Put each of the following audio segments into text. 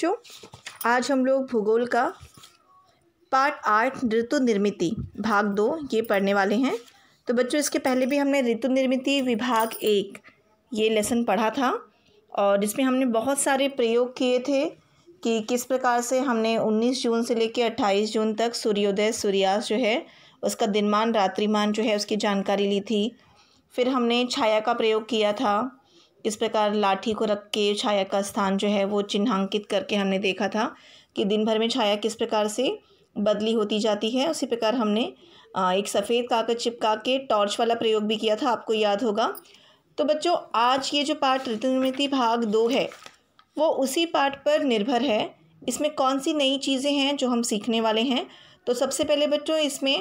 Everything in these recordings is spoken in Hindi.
बच्चों आज हम लोग भूगोल का पार्ट आठ ऋतु निर्मिति भाग दो ये पढ़ने वाले हैं तो बच्चों इसके पहले भी हमने ऋतु निर्मिति विभाग एक ये लेसन पढ़ा था और इसमें हमने बहुत सारे प्रयोग किए थे कि किस प्रकार से हमने 19 जून से लेकर 28 जून तक सूर्योदय सूर्यास्त जो है उसका दिनमान रात्रिमान जो है उसकी जानकारी ली थी फिर हमने छाया का प्रयोग किया था इस प्रकार लाठी को रख के छाया का स्थान जो है वो चिन्हांकित करके हमने देखा था कि दिन भर में छाया किस प्रकार से बदली होती जाती है उसी प्रकार हमने एक सफ़ेद कागज़ चिपका के टॉर्च वाला प्रयोग भी किया था आपको याद होगा तो बच्चों आज ये जो पाठ ऋतुमिति भाग दो है वो उसी पाठ पर निर्भर है इसमें कौन सी नई चीज़ें हैं जो हम सीखने वाले हैं तो सबसे पहले बच्चों इसमें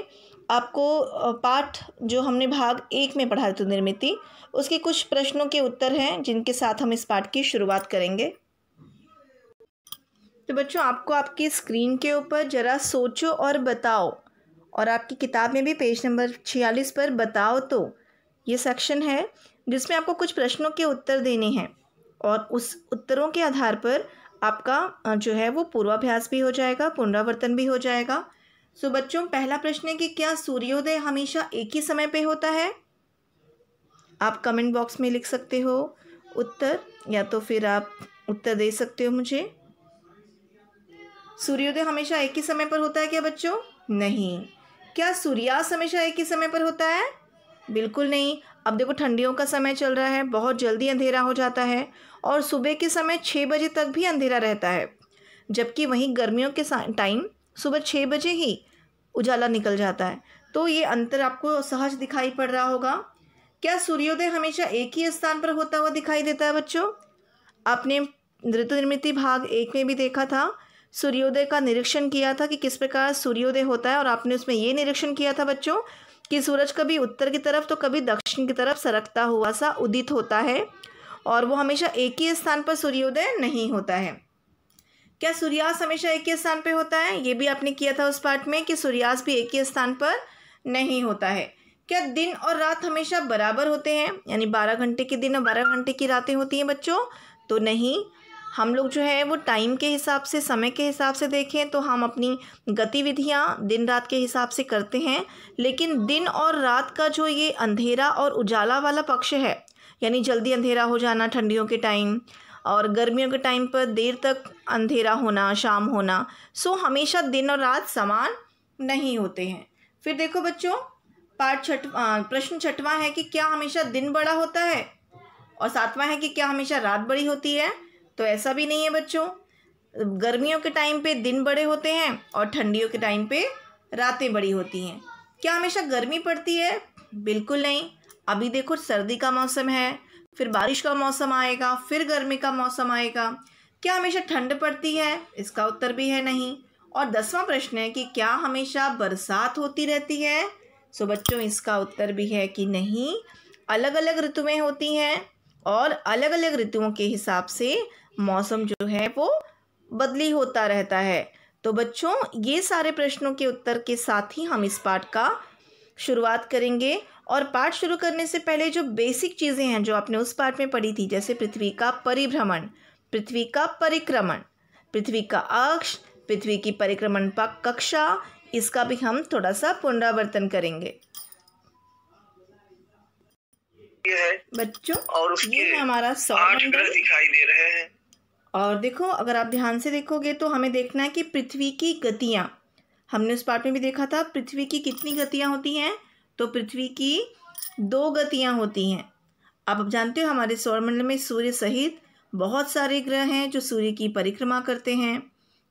आपको पाठ जो हमने भाग एक में पढ़ा था निर्मिति उसके कुछ प्रश्नों के उत्तर हैं जिनके साथ हम इस पाठ की शुरुआत करेंगे तो बच्चों आपको आपकी स्क्रीन के ऊपर ज़रा सोचो और बताओ और आपकी किताब में भी पेज नंबर छियालीस पर बताओ तो ये सेक्शन है जिसमें आपको कुछ प्रश्नों के उत्तर देने हैं और उस उत्तरों के आधार पर आपका जो है वो पूर्वाभ्यास भी हो जाएगा पुनरावर्तन भी हो जाएगा सो बच्चों पहला प्रश्न है कि क्या सूर्योदय हमेशा एक ही समय पे होता है आप कमेंट बॉक्स में लिख सकते हो उत्तर या तो फिर आप उत्तर दे सकते हो मुझे सूर्योदय हमेशा एक ही समय पर होता है क्या बच्चों नहीं क्या सूर्यास्त हमेशा एक ही समय पर होता है बिल्कुल नहीं अब देखो ठंडियों का समय चल रहा है बहुत जल्दी अंधेरा हो जाता है और सुबह के समय छः बजे तक भी अंधेरा रहता है जबकि वहीं गर्मियों के टाइम सुबह छः बजे ही उजाला निकल जाता है तो ये अंतर आपको सहज दिखाई पड़ रहा होगा क्या सूर्योदय हमेशा एक ही स्थान पर होता हुआ दिखाई देता है बच्चों आपने ऋतु निर्मित भाग एक में भी देखा था सूर्योदय का निरीक्षण किया था कि किस प्रकार सूर्योदय होता है और आपने उसमें ये निरीक्षण किया था बच्चों कि सूरज कभी उत्तर की तरफ तो कभी दक्षिण की तरफ सरकता हुआ सा उदित होता है और वो हमेशा एक ही स्थान पर सूर्योदय नहीं होता है क्या सूर्यास्त हमेशा एक ही स्थान पर होता है ये भी आपने किया था उस पार्ट में कि सूर्यास्त भी एक ही स्थान पर नहीं होता है क्या दिन और रात हमेशा बराबर होते हैं यानी बारह घंटे के दिन और बारह घंटे की रातें होती हैं बच्चों तो नहीं हम लोग जो है वो टाइम के हिसाब से समय के हिसाब से देखें तो हम अपनी गतिविधियाँ दिन रात के हिसाब से करते हैं लेकिन दिन और रात का जो ये अंधेरा और उजाला वाला पक्ष है यानी जल्दी अंधेरा हो जाना ठंडियों के टाइम और गर्मियों के टाइम पर देर तक अंधेरा होना शाम होना सो हमेशा दिन और रात समान नहीं होते हैं फिर देखो बच्चों पाठ छठ प्रश्न छठवां है कि क्या हमेशा दिन बड़ा होता है और सातवां है कि क्या हमेशा रात बड़ी होती है तो ऐसा भी नहीं है बच्चों गर्मियों के टाइम पे दिन बड़े होते हैं और ठंडियों के टाइम पे रातें बड़ी होती हैं क्या हमेशा गर्मी पड़ती है बिल्कुल नहीं अभी देखो सर्दी का मौसम है फिर बारिश का मौसम आएगा फिर गर्मी का मौसम आएगा क्या हमेशा ठंड पड़ती है इसका उत्तर भी है नहीं और दसवां प्रश्न है कि क्या हमेशा बरसात होती रहती है सो बच्चों इसका उत्तर भी है कि नहीं अलग अलग ऋतुएं होती हैं और अलग अलग ऋतुओं के हिसाब से मौसम जो है वो बदली होता रहता है तो बच्चों ये सारे प्रश्नों के उत्तर के साथ ही हम इस पाठ का शुरुआत करेंगे और पाठ शुरू करने से पहले जो बेसिक चीज़ें हैं जो आपने उस पाठ में पढ़ी थी जैसे पृथ्वी का परिभ्रमण पृथ्वी का परिक्रमण पृथ्वी का अक्ष पृथ्वी की परिक्रमण का कक्षा इसका भी हम थोड़ा सा पुनरावर्तन करेंगे बच्चों और ये हमारा दिखाई दे रहे हैं और देखो अगर आप ध्यान से देखोगे तो हमें देखना है कि पृथ्वी की गतियाँ हमने उस पार्ट में भी देखा था पृथ्वी की कितनी गतियाँ होती हैं तो पृथ्वी की दो गतियाँ होती हैं आप जानते हो हमारे सौरमंडल में सूर्य सहित बहुत सारे ग्रह हैं जो सूर्य की परिक्रमा करते हैं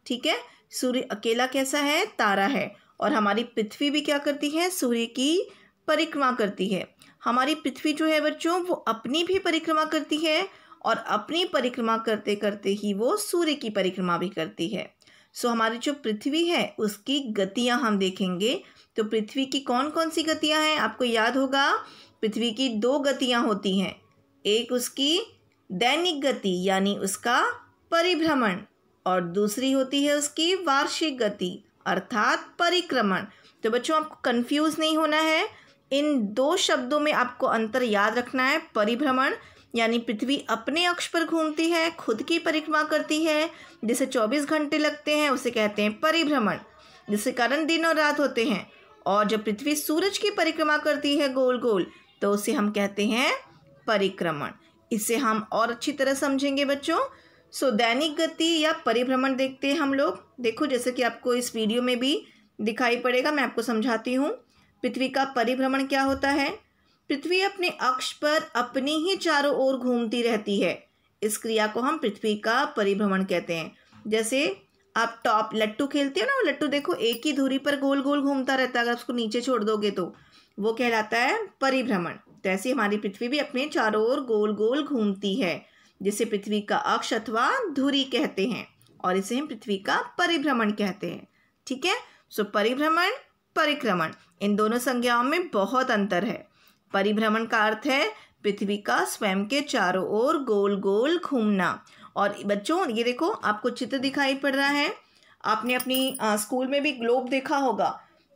ठीक है सूर्य अकेला कैसा है तारा है और हमारी पृथ्वी भी क्या करती है सूर्य की परिक्रमा करती है हमारी पृथ्वी जो है बच्चों वो अपनी भी परिक्रमा करती है और अपनी परिक्रमा करते करते ही वो सूर्य की परिक्रमा भी करती है सो हमारी जो पृथ्वी है उसकी गतियाँ हम देखेंगे तो पृथ्वी की कौन कौन सी गतियाँ हैं आपको याद होगा पृथ्वी की दो गतियाँ होती हैं एक उसकी दैनिक गति यानी उसका परिभ्रमण और दूसरी होती है उसकी वार्षिक गति अर्थात परिक्रमण तो बच्चों आपको कंफ्यूज नहीं होना है इन दो शब्दों में आपको अंतर याद रखना है परिभ्रमण यानी पृथ्वी अपने अक्ष पर घूमती है खुद की परिक्रमा करती है जिसे 24 घंटे लगते हैं उसे कहते हैं परिभ्रमण जिसके कारण दिन और रात होते हैं और जब पृथ्वी सूरज की परिक्रमा करती है गोल गोल तो उसे हम कहते हैं परिक्रमण इसे हम और अच्छी तरह समझेंगे बच्चों सो दैनिक गति या परिभ्रमण देखते हैं हम लोग देखो जैसे कि आपको इस वीडियो में भी दिखाई पड़ेगा मैं आपको समझाती हूँ पृथ्वी का परिभ्रमण क्या होता है पृथ्वी अपने अक्ष पर अपनी ही चारों ओर घूमती रहती है इस क्रिया को हम पृथ्वी का परिभ्रमण कहते हैं जैसे आप टॉप लट्टू खेलते हो ना लट्टू देखो एक ही धुरी पर गोल गोल घूमता रहता है अगर उसको नीचे छोड़ दोगे तो वो कहलाता है परिभ्रमण तो ऐसी हमारी पृथ्वी भी अपने चारों ओर गोल गोल घूमती है जिसे पृथ्वी का अक्ष अथवा धुरी कहते हैं और इसे हम पृथ्वी का परिभ्रमण कहते हैं ठीक है सो परिभ्रमण परिक्रमण इन दोनों संज्ञाओं में बहुत अंतर है परिभ्रमण का अर्थ है पृथ्वी का स्वयं के चारों ओर गोल गोल घूमना और बच्चों ये देखो आपको चित्र दिखाई पड़ रहा है आपने अपनी आ, स्कूल में भी ग्लोब देखा होगा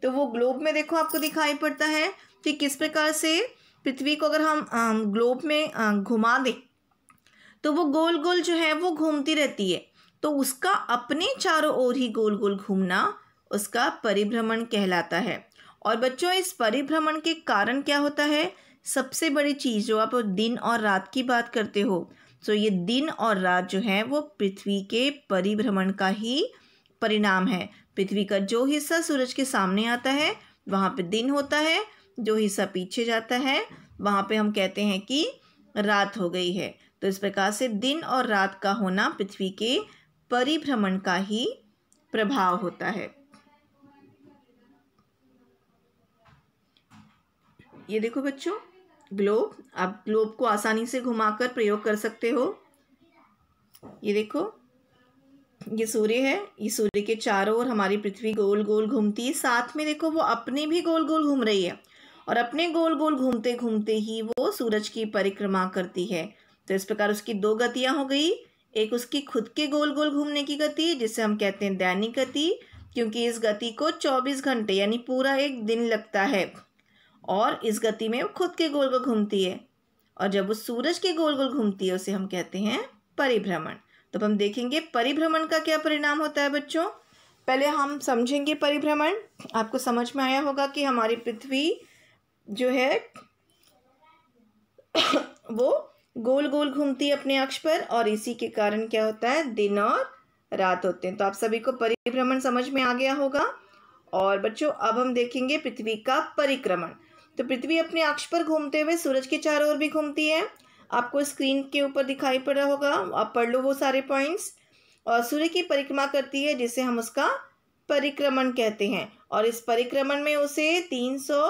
तो वो ग्लोब में देखो आपको दिखाई पड़ता है कि किस प्रकार से पृथ्वी को अगर हम आ, ग्लोब में घुमा दें तो वो गोल गोल जो है वो घूमती रहती है तो उसका अपने चारों ओर ही गोल गोल घूमना उसका परिभ्रमण कहलाता है और बच्चों इस परिभ्रमण के कारण क्या होता है सबसे बड़ी चीज़ जो आप दिन और रात की बात करते हो तो ये दिन और रात जो है वो पृथ्वी के परिभ्रमण का ही परिणाम है पृथ्वी का जो हिस्सा सूरज के सामने आता है वहाँ पे दिन होता है जो हिस्सा पीछे जाता है वहाँ पे हम कहते हैं कि रात हो गई है तो इस प्रकार से दिन और रात का होना पृथ्वी के परिभ्रमण का ही प्रभाव होता है ये देखो बच्चों ग्लोब आप ग्लोब को आसानी से घुमाकर प्रयोग कर सकते हो ये देखो ये सूर्य है ये सूर्य के चारों ओर हमारी पृथ्वी गोल गोल घूमती है साथ में देखो वो अपने भी गोल गोल घूम रही है और अपने गोल गोल घूमते घूमते ही वो सूरज की परिक्रमा करती है तो इस प्रकार उसकी दो गतियाँ हो गई एक उसकी खुद के गोल गोल घूमने की गति जिसे हम कहते हैं दैनिक गति क्योंकि इस गति को 24 घंटे यानी पूरा एक दिन लगता है और इस गति में वो खुद के गोल गोल घूमती है और जब वो सूरज के गोल गोल घूमती है उसे हम कहते हैं परिभ्रमण तो हम देखेंगे परिभ्रमण का क्या परिणाम होता है बच्चों पहले हम समझेंगे परिभ्रमण आपको समझ में आया होगा कि हमारी पृथ्वी जो है वो गोल गोल घूमती है अपने अक्ष पर और इसी के कारण क्या होता है दिन और रात होते हैं तो आप सभी को परिभ्रमण समझ में आ गया होगा और बच्चों अब हम देखेंगे पृथ्वी का परिक्रमण तो पृथ्वी अपने अक्ष पर घूमते हुए सूरज के चारों ओर भी घूमती है आपको स्क्रीन के ऊपर दिखाई पड़ रहा होगा आप पढ़ लो वो सारे पॉइंट्स और सूर्य की परिक्रमा करती है जिसे हम उसका परिक्रमण कहते हैं और इस परिक्रमण में उसे तीन सौ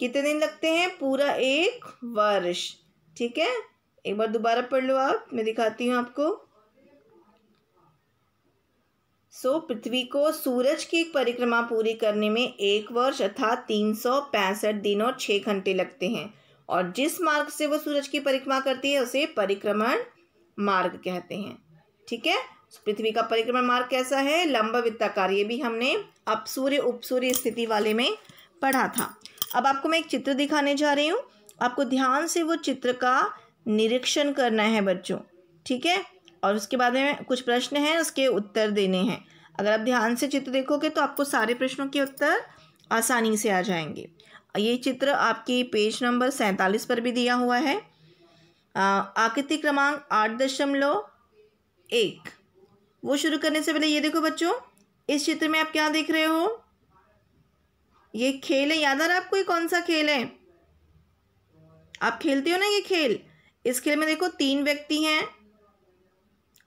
कितने दिन लगते हैं पूरा एक वर्ष ठीक है एक बार दोबारा पढ़ लो आप मैं दिखाती हूँ आपको सो so, पृथ्वी को सूरज की परिक्रमा पूरी करने में एक वर्ष अर्थात तीन सौ पैंसठ दिन और छः घंटे लगते हैं और जिस मार्ग से वो सूरज की परिक्रमा करती है उसे परिक्रमण मार्ग कहते हैं ठीक है पृथ्वी का परिक्रमण मार्ग कैसा है लंबा वित्ताकार ये भी हमने अब सूर्य उपसूर्य स्थिति वाले में पढ़ा था अब आपको मैं एक चित्र दिखाने जा रही हूँ आपको ध्यान से वो चित्र का निरीक्षण करना है बच्चों ठीक है और उसके बाद में कुछ प्रश्न हैं उसके उत्तर देने हैं अगर आप ध्यान से चित्र देखोगे तो आपको सारे प्रश्नों के उत्तर आसानी से आ जाएंगे ये चित्र आपकी पेज नंबर सैंतालीस पर भी दिया हुआ है आकृति क्रमांक आठ दशमलव एक वो शुरू करने से पहले ये देखो बच्चों इस चित्र में आप क्या देख रहे हो ये खेल है याद आ रहा आपको ये कौन सा खेल है आप खेलते हो ना ये खेल इस खेल में देखो तीन व्यक्ति हैं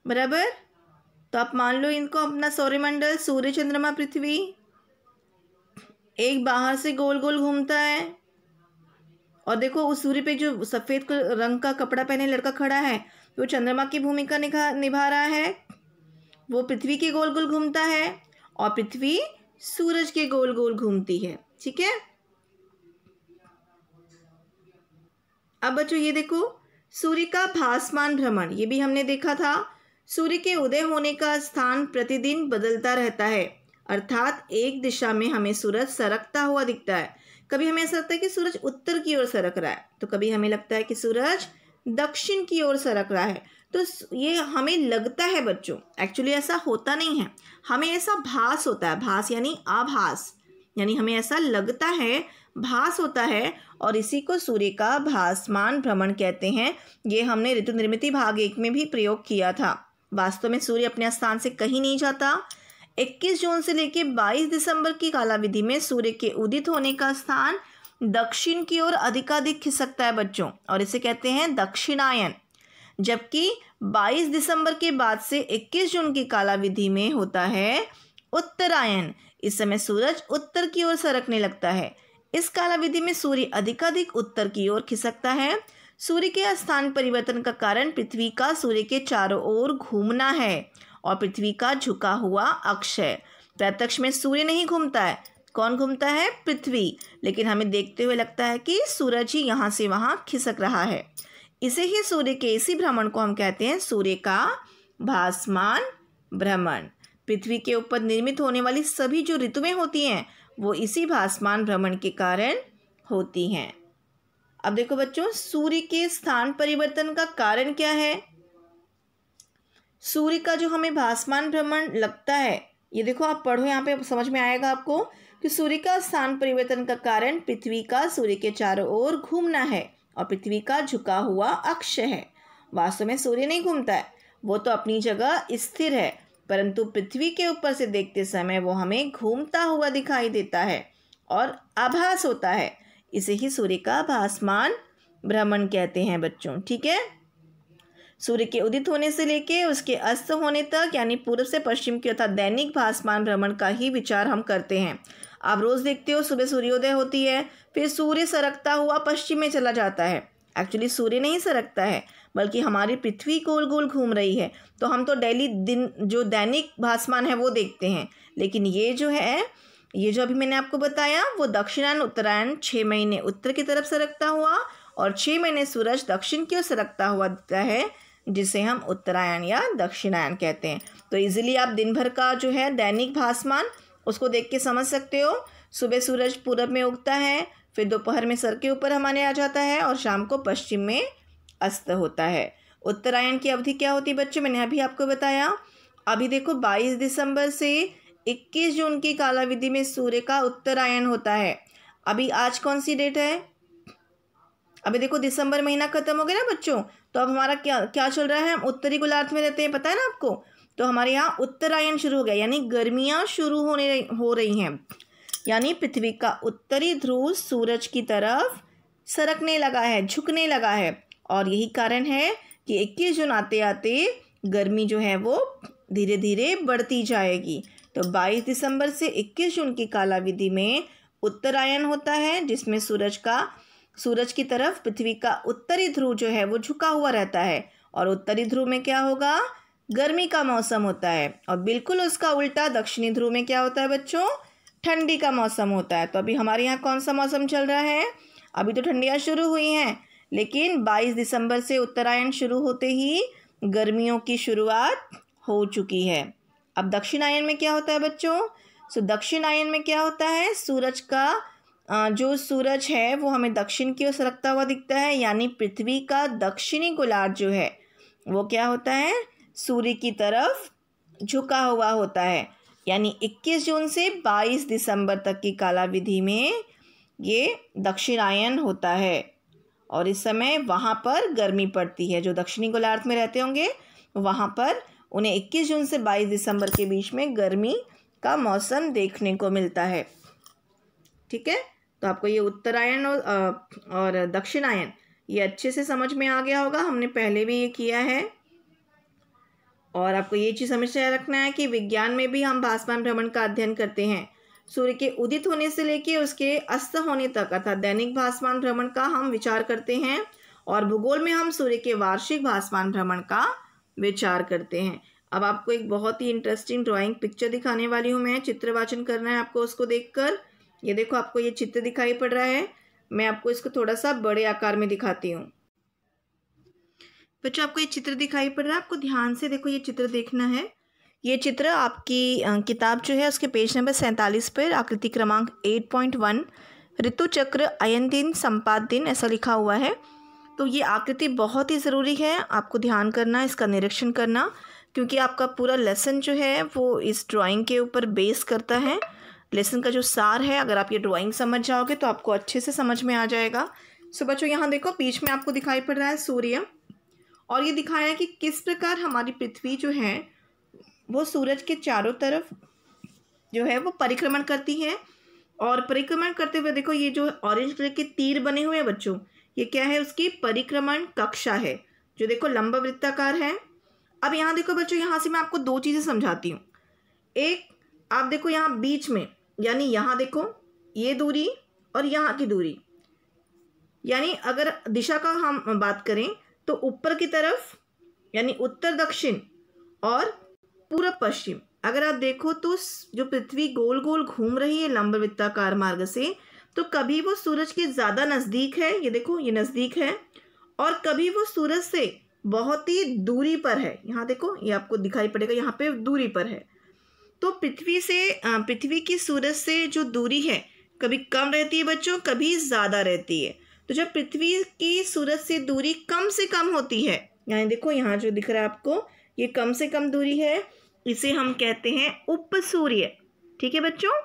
बराबर तो आप मान लो इनको अपना सौर्यमंडल सूर्य चंद्रमा पृथ्वी एक बाहर से गोल गोल घूमता है और देखो उस सूर्य पे जो सफ़ेद रंग का कपड़ा पहने लड़का खड़ा है वो चंद्रमा की भूमिका निभा निभा रहा है वो पृथ्वी के गोल गोल घूमता है और पृथ्वी सूरज के गोल गोल घूमती है ठीक है अब बच्चों ये देखो सूर्य का भासमान भ्रमण ये भी हमने देखा था सूर्य के उदय होने का स्थान प्रतिदिन बदलता रहता है अर्थात एक दिशा में हमें सूरज सरकता हुआ दिखता है कभी हमें ऐसा लगता है कि सूरज उत्तर की ओर सरक रहा है तो कभी हमें लगता है कि सूरज दक्षिण की ओर सरक रहा है तो ये हमें लगता है बच्चों एक्चुअली ऐसा होता नहीं है हमें ऐसा भास होता है भास यानी आभास यानी हमें ऐसा लगता है भास होता है और इसी को सूर्य का भासमान भ्रमण कहते हैं ये हमने ऋतु निर्मित भाग एक में भी प्रयोग किया था वास्तव में सूर्य अपने स्थान से कहीं नहीं जाता 21 जून से लेकर 22 दिसंबर की कालाविधि में सूर्य के उदित होने का स्थान दक्षिण की ओर अधिकाधिक खिसकता है बच्चों और इसे कहते हैं दक्षिणायन जबकि 22 दिसंबर के बाद से 21 जून की कालाविधि में होता है उत्तरायन इस समय सूरज उत्तर की ओर सरकने लगता है इस कालाविधि में सूर्य अधिकाधिक उत्तर की ओर खिसकता है सूर्य के स्थान परिवर्तन का कारण पृथ्वी का सूर्य के चारों ओर घूमना है और पृथ्वी का झुका हुआ अक्ष है प्रत्यक्ष में सूर्य नहीं घूमता है कौन घूमता है पृथ्वी लेकिन हमें देखते हुए लगता है कि सूरज ही यहाँ से वहाँ खिसक रहा है इसे ही सूर्य के इसी भ्रमण को हम कहते हैं सूर्य का भासमान भ्रमण पृथ्वी के ऊपर निर्मित होने वाली सभी जो ऋतुएं होती हैं वो इसी भासमान भ्रमण के कारण होती हैं अब देखो बच्चों सूर्य के स्थान परिवर्तन का कारण क्या है सूर्य का जो हमें भासमान भ्रमण लगता है ये देखो आप पढ़ो यहाँ पे समझ में आएगा आपको कि सूर्य का स्थान परिवर्तन का कारण पृथ्वी का सूर्य के चारों ओर घूमना है और पृथ्वी का झुका हुआ अक्ष है वास्तव में सूर्य नहीं घूमता है वो तो अपनी जगह स्थिर है परंतु पृथ्वी के ऊपर से देखते समय वो हमें घूमता हुआ दिखाई देता है और आभास होता है इसे ही सूर्य का भासमान भ्रमण कहते हैं बच्चों ठीक है सूर्य के उदित होने से लेके उसके अस्त होने तक यानी पूर्व से पश्चिम की अर्थात दैनिक भासमान भ्रमण का ही विचार हम करते हैं आप रोज़ देखते हो सुबह सूर्योदय होती है फिर सूर्य सरकता हुआ पश्चिम में चला जाता है एक्चुअली सूर्य नहीं सरकता है बल्कि हमारी पृथ्वी गोल गोल घूम रही है तो हम तो डेली दिन जो दैनिक भासमान है वो देखते हैं लेकिन ये जो है ये जो अभी मैंने आपको बताया वो दक्षिणायन उत्तरायण छः महीने उत्तर की तरफ सरकता हुआ और छः महीने सूरज दक्षिण की ओर सरकता हुआ दिखता है जिसे हम उत्तरायण या दक्षिणायन कहते हैं तो इजीली आप दिन भर का जो है दैनिक भासमान उसको देख के समझ सकते हो सुबह सूरज पूरब में उगता है फिर दोपहर में सर के ऊपर हमारे आ जाता है और शाम को पश्चिम में अस्त होता है उत्तरायण की अवधि क्या होती है बच्चों मैंने अभी आपको बताया अभी देखो 22 दिसंबर से 21 जून की कालाविधि में सूर्य का उत्तरायण होता है अभी आज कौन सी डेट है अभी देखो दिसंबर महीना खत्म हो गया ना बच्चों तो अब हमारा क्या क्या चल रहा है हम उत्तरी गोलार्थ में रहते हैं पता है ना आपको तो हमारे यहाँ उत्तरायण शुरू हो गया यानी गर्मियाँ शुरू होने हो रही हैं यानी पृथ्वी का उत्तरी ध्रुव सूरज की तरफ सरकने लगा है झुकने लगा है और यही कारण है कि 21 जून आते आते गर्मी जो है वो धीरे धीरे बढ़ती जाएगी तो 22 दिसंबर से 21 जून की कालाविधि में उत्तरायण होता है जिसमें सूरज का सूरज की तरफ पृथ्वी का उत्तरी ध्रुव जो है वो झुका हुआ रहता है और उत्तरी ध्रुव में क्या होगा गर्मी का मौसम होता है और बिल्कुल उसका उल्टा दक्षिणी ध्रुव में क्या होता है बच्चों ठंडी का मौसम होता है तो अभी हमारे यहाँ कौन सा मौसम चल रहा है अभी तो ठंडियाँ शुरू हुई हैं लेकिन 22 दिसंबर से उत्तरायण शुरू होते ही गर्मियों की शुरुआत हो चुकी है अब दक्षिणायन में क्या होता है बच्चों सो दक्षिणायन में क्या होता है सूरज का जो सूरज है वो हमें दक्षिण की ओर सरकता हुआ दिखता है यानी पृथ्वी का दक्षिणी गोलार्ध जो है वो क्या होता है सूर्य की तरफ झुका हुआ होता है यानी 21 जून से 22 दिसंबर तक की कालाविधि में ये दक्षिणायन होता है और इस समय वहाँ पर गर्मी पड़ती है जो दक्षिणी गोलार्ध में रहते होंगे वहाँ पर उन्हें 21 जून से 22 दिसंबर के बीच में गर्मी का मौसम देखने को मिलता है ठीक है तो आपको ये उत्तरायण और, और दक्षिणायन ये अच्छे से समझ में आ गया होगा हमने पहले भी ये किया है और आपको ये चीज़ हमेशा रखना है कि विज्ञान में भी हम भाषमान भ्रमण का अध्ययन करते हैं सूर्य के उदित होने से लेकर उसके अस्त होने तक अर्थात दैनिक भाषमान भ्रमण का हम विचार करते हैं और भूगोल में हम सूर्य के वार्षिक भाषमान भ्रमण का विचार करते हैं अब आपको एक बहुत ही इंटरेस्टिंग ड्राइंग पिक्चर दिखाने वाली हूँ मैं चित्र वाचन करना है आपको उसको देखकर ये देखो आपको ये चित्र दिखाई पड़ रहा है मैं आपको इसको थोड़ा सा बड़े आकार में दिखाती हूँ बच्चों आपको ये चित्र दिखाई पड़ रहा है आपको ध्यान से देखो ये चित्र देखना है ये चित्र आपकी किताब जो है उसके पेज नंबर सैंतालीस पर आकृति क्रमांक एट पॉइंट वन ऋतु चक्र अयन दिन संपाद दिन ऐसा लिखा हुआ है तो ये आकृति बहुत ही ज़रूरी है आपको ध्यान करना इसका निरीक्षण करना क्योंकि आपका पूरा लेसन जो है वो इस ड्राइंग के ऊपर बेस करता है लेसन का जो सार है अगर आप ये ड्राइंग समझ जाओगे तो आपको अच्छे से समझ में आ जाएगा सो बच्चों यहाँ देखो बीच में आपको दिखाई पड़ रहा है सूर्य और ये दिखाया है कि किस प्रकार हमारी पृथ्वी जो है वो सूरज के चारों तरफ जो है वो परिक्रमण करती है और परिक्रमण करते हुए देखो ये जो ऑरेंज कलर के तीर बने हुए हैं बच्चों ये क्या है उसकी परिक्रमण कक्षा है जो देखो लंबा वृत्ताकार है अब यहाँ देखो बच्चों यहाँ से मैं आपको दो चीज़ें समझाती हूँ एक आप देखो यहाँ बीच में यानी यहाँ देखो ये दूरी और यहाँ की दूरी यानी अगर दिशा का हम बात करें तो ऊपर की तरफ यानी उत्तर दक्षिण और पूरा पश्चिम अगर आप देखो तो जो पृथ्वी गोल गोल घूम रही है लंब वृत्ताकार मार्ग से तो कभी वो सूरज के ज़्यादा नज़दीक है ये देखो ये नज़दीक है और कभी वो सूरज से बहुत ही दूरी पर है यहाँ देखो ये आपको दिखाई पड़ेगा यहाँ पे दूरी पर है तो पृथ्वी से पृथ्वी की सूरज से जो दूरी है कभी कम रहती है बच्चों कभी ज़्यादा रहती है तो जब पृथ्वी की सूरज से दूरी कम से कम होती है यानी देखो यहाँ जो दिख रहा है आपको ये कम से कम दूरी है इसे हम कहते हैं उप सूर्य ठीक है बच्चों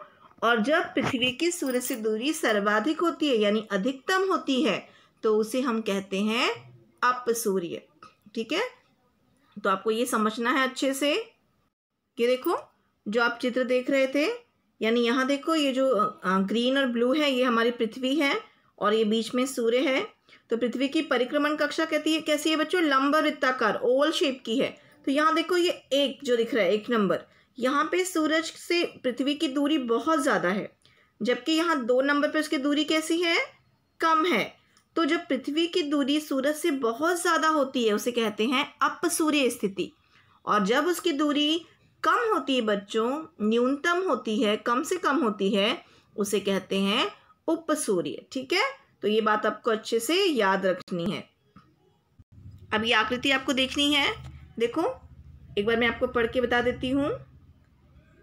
और जब पृथ्वी की सूर्य से दूरी सर्वाधिक होती है यानी अधिकतम होती है तो उसे हम कहते हैं अप सूर्य ठीक है तो आपको ये समझना है अच्छे से कि देखो जो आप चित्र देख रहे थे यानी यहाँ देखो ये जो ग्रीन और ब्लू है ये हमारी पृथ्वी है और ये बीच में सूर्य है तो पृथ्वी की परिक्रमण कक्षा कहती है कैसी है बच्चों लंबा वृत्ताकार ओवल शेप की है तो यहाँ देखो ये एक जो दिख रहा है एक नंबर यहाँ पे सूरज से पृथ्वी की दूरी बहुत ज़्यादा है जबकि यहाँ दो नंबर पे उसकी दूरी कैसी है कम है तो जब पृथ्वी की दूरी सूरज से बहुत ज़्यादा होती है उसे कहते हैं अप सूर्य स्थिति और जब उसकी दूरी कम होती है बच्चों न्यूनतम होती है कम से कम होती है उसे कहते हैं उप सूर्य ठीक है तो ये बात आपको अच्छे से याद रखनी है अब ये आकृति आपको देखनी है देखो एक बार मैं आपको पढ़ के बता देती हूँ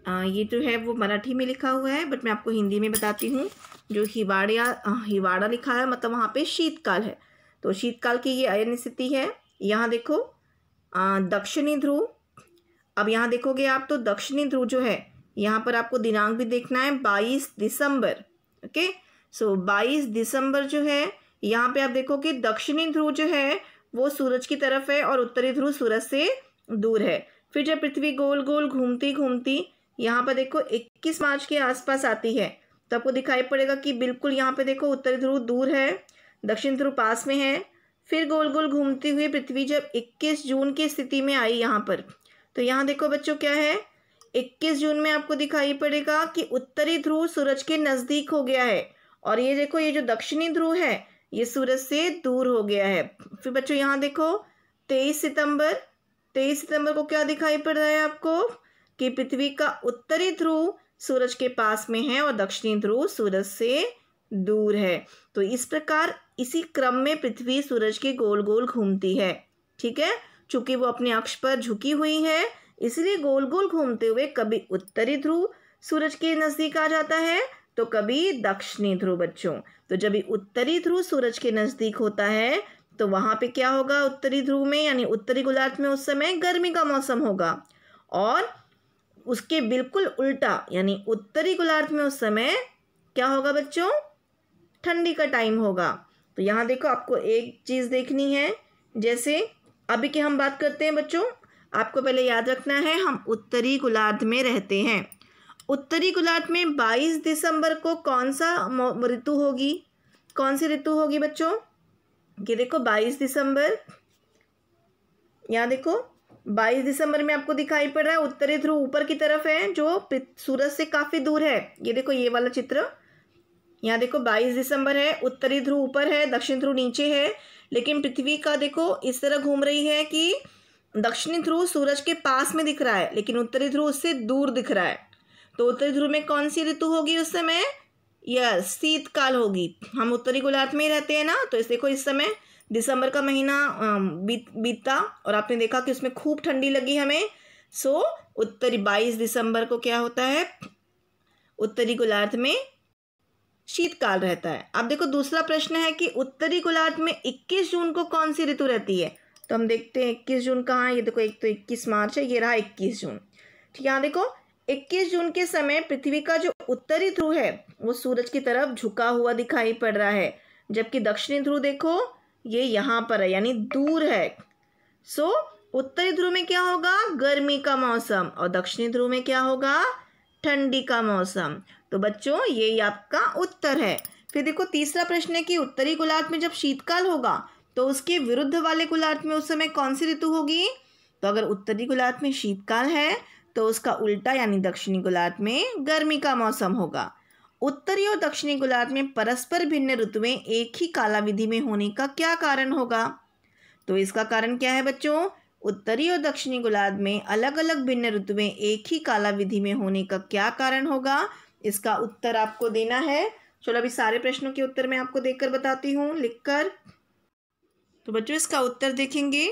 आ, ये जो है वो मराठी में लिखा हुआ है बट मैं आपको हिंदी में बताती हूँ जो हिवाड़िया हिवाड़ा लिखा है मतलब वहाँ पे शीतकाल है तो शीतकाल की ये अयन स्थिति है यहाँ देखो दक्षिणी ध्रुव अब यहाँ देखोगे आप तो दक्षिणी ध्रुव जो है यहाँ पर आपको दिनांक भी देखना है बाईस दिसंबर ओके सो बाईस दिसंबर जो है यहाँ पे आप देखोगे दक्षिणी ध्रुव जो है वो सूरज की तरफ है और उत्तरी ध्रुव सूरज से दूर है फिर जब पृथ्वी गोल गोल घूमती घूमती यहाँ पर देखो 21 मार्च के आसपास आती है तो आपको दिखाई पड़ेगा कि बिल्कुल यहाँ पे देखो उत्तरी ध्रुव दूर है दक्षिण ध्रुव पास में है फिर गोल गोल घूमती हुई पृथ्वी जब 21 जून की स्थिति में आई यहाँ पर तो यहाँ देखो बच्चों क्या है 21 जून में आपको दिखाई पड़ेगा कि उत्तरी ध्रुव सूरज के नज़दीक हो गया है और ये देखो ये जो दक्षिणी ध्रुव है ये सूरज से दूर हो गया है फिर बच्चों यहाँ देखो तेईस सितंबर तेईस सितंबर को क्या दिखाई पड़ रहा है आपको कि पृथ्वी का उत्तरी ध्रुव सूरज के पास में है और दक्षिणी ध्रुव सूरज से दूर है तो इस प्रकार इसी क्रम में पृथ्वी सूरज के गोल गोल घूमती है ठीक है चूंकि वो अपने अक्ष पर झुकी हुई है इसलिए गोल गोल घूमते हुए कभी उत्तरी ध्रुव सूरज के नज़दीक आ जाता है तो कभी दक्षिणी ध्रुव बच्चों तो जब उत्तरी ध्रुव सूरज के नज़दीक होता है तो वहाँ पे क्या होगा उत्तरी ध्रुव में यानी उत्तरी गोलार्ध में उस समय गर्मी का मौसम होगा और उसके बिल्कुल उल्टा यानी उत्तरी गोलार्ध में उस समय क्या होगा बच्चों ठंडी का टाइम होगा तो यहाँ देखो आपको एक चीज़ देखनी है जैसे अभी की हम बात करते हैं बच्चों आपको पहले याद रखना है हम उत्तरी गोलार्ध में रहते हैं उत्तरी गोलार्ध में 22 दिसंबर को कौन सा ऋतु होगी कौन सी ऋतु होगी बच्चों ये देखो 22 दिसंबर यहाँ देखो बाईस दिसंबर में आपको दिखाई पड़ रहा है उत्तरी ध्रुव ऊपर की तरफ है जो सूरज से काफ़ी दूर है ये देखो ये वाला चित्र यहाँ देखो 22 दिसंबर है उत्तरी ध्रुव ऊपर है दक्षिण ध्रुव नीचे है लेकिन पृथ्वी का देखो इस तरह घूम रही है कि दक्षिणी ध्रुव सूरज के पास में दिख रहा है लेकिन उत्तरी ध्रुव उससे दूर दिख रहा है तो उत्तरी ध्रुव में कौन सी ऋतु होगी उस समय यस शीतकाल होगी हम उत्तरी गोलार्थ में ही रहते हैं ना तो इस देखो इस समय दिसंबर का महीना बीत बीता और आपने देखा कि उसमें खूब ठंडी लगी हमें सो उत्तरी बाईस दिसंबर को क्या होता है उत्तरी गोलार्ध में शीतकाल रहता है अब देखो दूसरा प्रश्न है कि उत्तरी गोलार्ध में 21 जून को कौन सी ऋतु रहती है तो हम देखते हैं 21 जून कहाँ है ये देखो एक तो 21 मार्च है ये रहा 21 जून ठीक है यहाँ देखो 21 जून के समय पृथ्वी का जो उत्तरी ध्रुव है वो सूरज की तरफ झुका हुआ दिखाई पड़ रहा है जबकि दक्षिणी ध्रुव देखो ये यहाँ पर है यानी दूर है सो so, उत्तरी ध्रुव में क्या होगा गर्मी का मौसम और दक्षिणी ध्रुव में क्या होगा ठंडी का मौसम तो बच्चों ये आपका उत्तर है फिर देखो तीसरा प्रश्न है कि उत्तरी गोलार्ध में जब शीतकाल होगा तो उसके विरुद्ध वाले गोलार्ध में उस समय कौन सी ऋतु होगी तो अगर उत्तरी गोलार्ध में शीतकाल है तो उसका उल्टा यानी दक्षिणी गोलार्ध में गर्मी का मौसम होगा उत्तरी और दक्षिणी गोलार्ध में परस्पर भिन्न ऋतुएं एक ही कालाविधि में होने का क्या कारण होगा तो इसका कारण क्या है बच्चों उत्तरी और दक्षिणी गोलार्ध में अलग अलग भिन्न ऋतुएं एक ही कालाविधि में होने का क्या कारण होगा इसका उत्तर आपको देना है चलो अभी सारे प्रश्नों के उत्तर मैं आपको देखकर बताती हूँ लिखकर तो बच्चों इसका उत्तर देखेंगे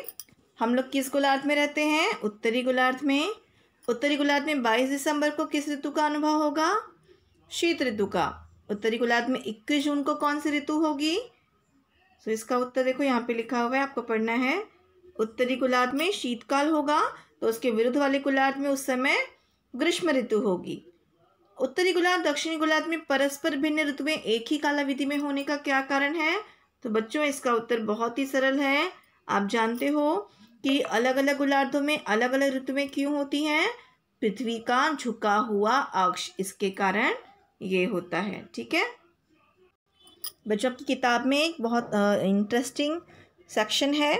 हम लोग किस गोलार्ध में रहते हैं उत्तरी गोलार्ध में उत्तरी गोलार्ध में 22 दिसंबर को किस ऋतु का अनुभव होगा शीत ऋतु का उत्तरी गोलार्ध में इक्कीस जून को कौन सी ऋतु होगी तो इसका उत्तर देखो यहाँ पे लिखा हुआ है आपको पढ़ना है उत्तरी गोलार्ध में शीतकाल होगा तो उसके विरुद्ध वाले गोलार्ध में उस समय ग्रीष्म ऋतु होगी उत्तरी गुलाब दक्षिणी गुलाब में परस्पर भिन्न ऋतुएं एक ही कालाविधि में होने का क्या कारण है तो बच्चों इसका उत्तर बहुत ही सरल है आप जानते हो कि अलग अलग गोलार्धों में अलग अलग ऋतुएं क्यों होती हैं पृथ्वी का झुका हुआ अक्ष इसके कारण ये होता है ठीक है बच्चों की किताब में एक बहुत इंटरेस्टिंग सेक्शन है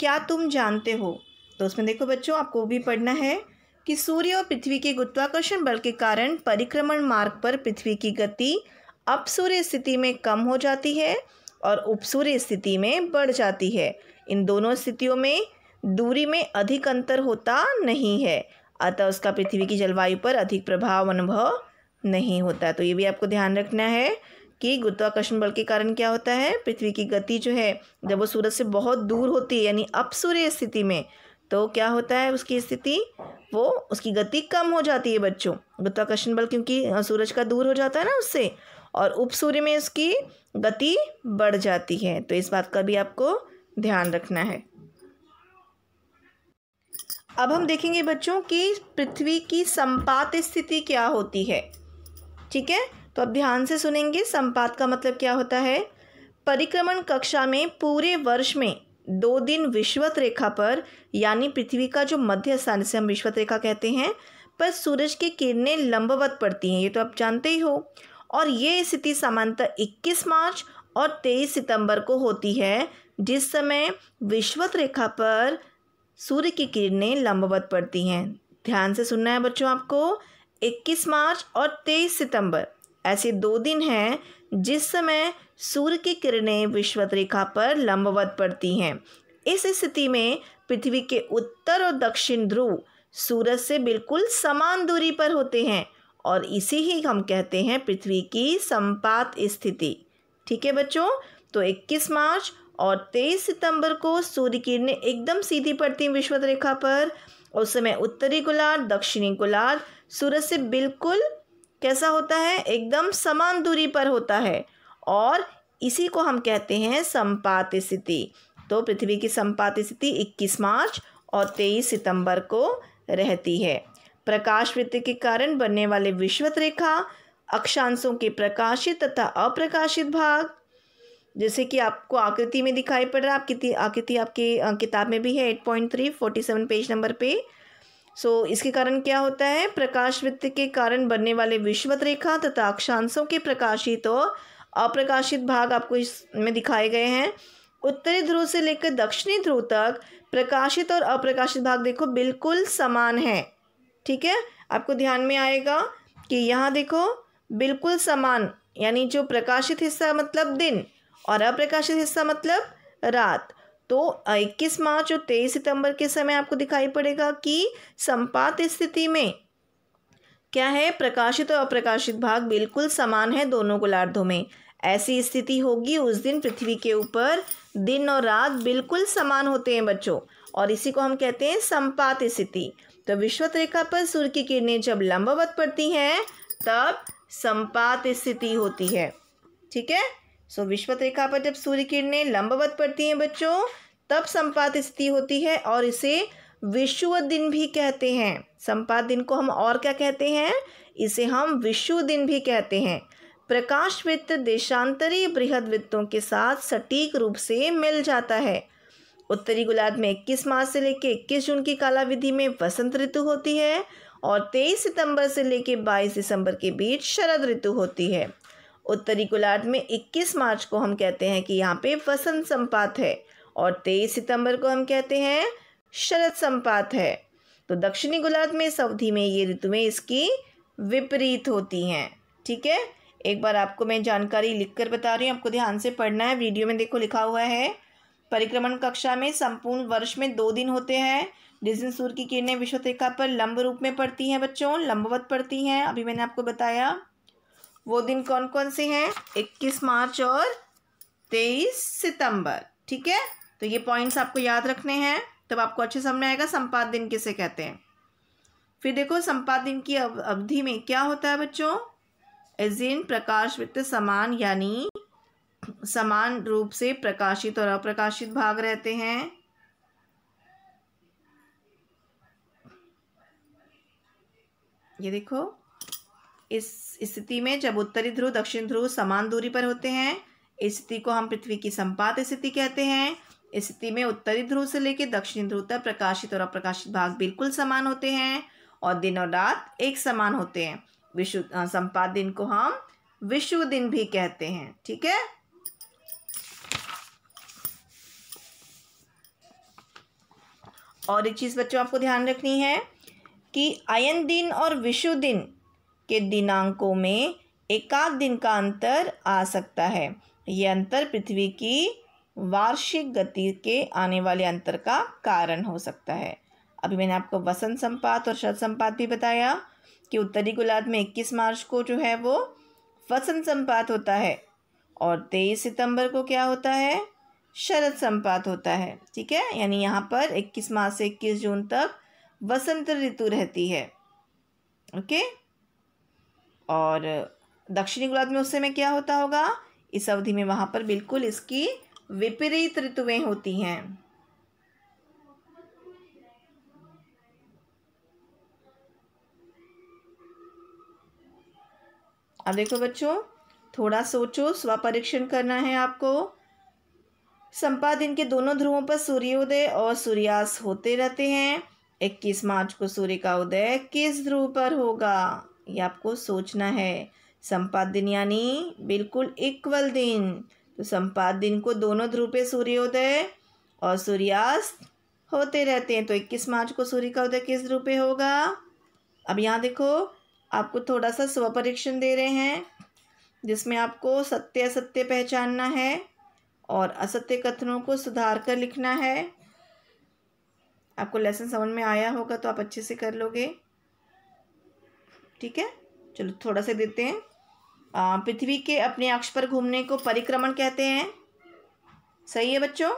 क्या तुम जानते हो तो उसमें देखो बच्चों आपको भी पढ़ना है कि सूर्य और पृथ्वी के गुरुत्वाकर्षण बल के कारण परिक्रमण मार्ग पर पृथ्वी की गति अप सूर्य स्थिति में कम हो जाती है और उप सूर्य स्थिति में बढ़ जाती है इन दोनों स्थितियों में दूरी में अधिक अंतर होता नहीं है अतः उसका पृथ्वी की जलवायु पर अधिक प्रभाव अनुभव नहीं होता तो ये भी आपको ध्यान रखना है कि गुरुत्वाकर्षण बल के कारण क्या होता है पृथ्वी की गति जो है जब वो सूरज से बहुत दूर होती है यानी अपसूर्य स्थिति में तो क्या होता है उसकी स्थिति वो उसकी गति कम हो जाती है बच्चों गुरुत्वाकर्षण बल क्योंकि सूरज का दूर हो जाता है ना उससे और उपसूर्य में उसकी गति बढ़ जाती है तो इस बात का भी आपको ध्यान रखना है अब हम देखेंगे बच्चों कि पृथ्वी की संपात स्थिति क्या होती है ठीक है तो अब ध्यान से सुनेंगे संपात का मतलब क्या होता है परिक्रमण कक्षा में पूरे वर्ष में दो दिन विश्वत रेखा पर यानी पृथ्वी का जो मध्य स्थान से हम विश्वत रेखा कहते हैं पर सूरज की किरणें लंबवत पड़ती हैं ये तो आप जानते ही हो और ये स्थिति सामान्यतः 21 मार्च और 23 सितंबर को होती है जिस समय विश्वत रेखा पर सूर्य की किरणें लंबवत पड़ती हैं ध्यान से सुनना है बच्चों आपको 21 मार्च और 23 सितंबर ऐसे दो दिन हैं जिस समय सूर्य की किरणें विश्वत रेखा पर लंबवत पड़ती हैं इस स्थिति में पृथ्वी के उत्तर और दक्षिण ध्रुव सूरज से बिल्कुल समान दूरी पर होते हैं और इसी ही हम कहते हैं पृथ्वी की संपात स्थिति ठीक है बच्चों तो 21 मार्च और 23 सितंबर को सूर्य किरणें एकदम सीधी पड़ती हैं विश्वत रेखा पर उस समय उत्तरी गोलार्ध दक्षिणी गोलार्ध सूरज से बिल्कुल कैसा होता है एकदम समान दूरी पर होता है और इसी को हम कहते हैं संपात स्थिति तो पृथ्वी की संपात स्थिति 21 मार्च और 23 सितंबर को रहती है प्रकाश वृत्ति के कारण बनने वाले विश्वत रेखा अक्षांशों के प्रकाशित तथा अप्रकाशित भाग जैसे कि आपको आकृति में दिखाई पड़ रहा है आपकी आकृति आपके किताब में भी है eight point three forty seven page number पे सो so, इसके कारण क्या होता है प्रकाश वित्त के कारण बनने वाले विश्वत रेखा तथा अक्षांशों के प्रकाशित और अप्रकाशित भाग आपको इसमें दिखाए गए हैं उत्तरी ध्रुव से लेकर दक्षिणी ध्रुव तक प्रकाशित और अप्रकाशित भाग देखो बिल्कुल समान है ठीक है आपको ध्यान में आएगा कि यहाँ देखो बिल्कुल समान यानी जो प्रकाशित हिस्सा मतलब दिन और अप्रकाशित हिस्सा मतलब रात तो 21 मार्च और 23 सितंबर के समय आपको दिखाई पड़ेगा कि संपात स्थिति में क्या है प्रकाशित और अप्रकाशित भाग बिल्कुल समान है दोनों गोलार्धों में ऐसी स्थिति होगी उस दिन पृथ्वी के ऊपर दिन और रात बिल्कुल समान होते हैं बच्चों और इसी को हम कहते हैं संपात स्थिति तो विश्वत रेखा पर सूर्य की किरणें जब लंबवत पड़ती हैं तब संपात स्थिति होती है ठीक है सो विश्वत रेखा पर जब सूर्य किरणें लंबवत पड़ती हैं बच्चों तब संपात स्थिति होती है और इसे विश्व दिन भी कहते हैं संपात दिन को हम और क्या कहते हैं इसे हम विश्व दिन भी कहते हैं प्रकाश वित्त देशांतरी बृहद वित्तों के साथ सटीक रूप से मिल जाता है उत्तरी गुलाब में इक्कीस मार्च से लेकर इक्कीस जून की कालाविधि में वसंत ऋतु होती है और तेईस सितंबर से लेकर बाईस दिसंबर के बीच शरद ऋतु होती है उत्तरी गोलार्ध में 21 मार्च को हम कहते हैं कि यहाँ पे वसंत संपात है और 23 सितंबर को हम कहते हैं शरद संपात है तो दक्षिणी गोलार्ध में इस अवधि में ये ऋतुएं इसकी विपरीत होती हैं ठीक है एक बार आपको मैं जानकारी लिखकर बता रही हूँ आपको ध्यान से पढ़ना है वीडियो में देखो लिखा हुआ है परिक्रमण कक्षा में संपूर्ण वर्ष में दो दिन होते हैं जिस दिन सूर्य की किरणें विश्व रेखा पर लंब रूप में पड़ती हैं बच्चों लंबवत पड़ती हैं अभी मैंने आपको बताया वो दिन कौन कौन से हैं 21 मार्च और 23 सितंबर ठीक है तो ये पॉइंट्स आपको याद रखने हैं तब आपको अच्छे समझ आएगा संपाद दिन किसे कहते हैं फिर देखो संपाद दिन की अवधि में क्या होता है बच्चों इस दिन प्रकाश वित्त समान यानी समान रूप से प्रकाशित और अप्रकाशित भाग रहते हैं ये देखो इस स्थिति में जब उत्तरी ध्रुव दक्षिण ध्रुव समान दूरी पर होते हैं इस स्थिति को हम पृथ्वी की संपात स्थिति कहते हैं इस स्थिति में उत्तरी ध्रुव से लेकर दक्षिण ध्रुव तक प्रकाशित और अप्रकाशित भाग बिल्कुल समान होते हैं और दिन और रात एक समान होते हैं विश्व संपात दिन को हम विश्व दिन भी कहते हैं ठीक है और एक चीज़ बच्चों आपको ध्यान रखनी है कि आयन दिन और विश्व दिन के दिनांकों में एकाध दिन का अंतर आ सकता है ये अंतर पृथ्वी की वार्षिक गति के आने वाले अंतर का कारण हो सकता है अभी मैंने आपको वसंत संपात और शरद संपात भी बताया कि उत्तरी गोलार्ध में 21 मार्च को जो है वो वसंत संपात होता है और 23 सितंबर को क्या होता है शरद संपात होता है ठीक है यानी यहाँ पर 21 मार्च से 21 जून तक वसंत ऋतु रहती है ओके okay? और दक्षिणी गोलार्ध में उस समय क्या होता होगा इस अवधि में वहाँ पर बिल्कुल इसकी विपरीत ऋतुएँ होती हैं अब देखो बच्चों थोड़ा सोचो स्वपरीक्षण करना है आपको संपाद इनके दोनों ध्रुवों पर सूर्योदय और सूर्यास्त होते रहते हैं 21 मार्च को सूर्य का उदय किस ध्रुव पर होगा ये आपको सोचना है संपाद दिन यानी बिल्कुल इक्वल दिन तो संपाद दिन को दोनों ध्रुव पे सूर्योदय और सूर्यास्त होते रहते हैं तो इक्कीस मार्च को सूर्य का उदय किस ध्रुव पे होगा अब यहाँ देखो आपको थोड़ा सा स्वपरीक्षण दे रहे हैं जिसमें आपको सत्य असत्य पहचानना है और असत्य कथनों को सुधार कर लिखना है आपको लेसन समझ में आया होगा तो आप अच्छे से कर लोगे ठीक है चलो थोड़ा सा देते हैं पृथ्वी के अपने अक्ष पर घूमने को परिक्रमण कहते हैं सही है बच्चों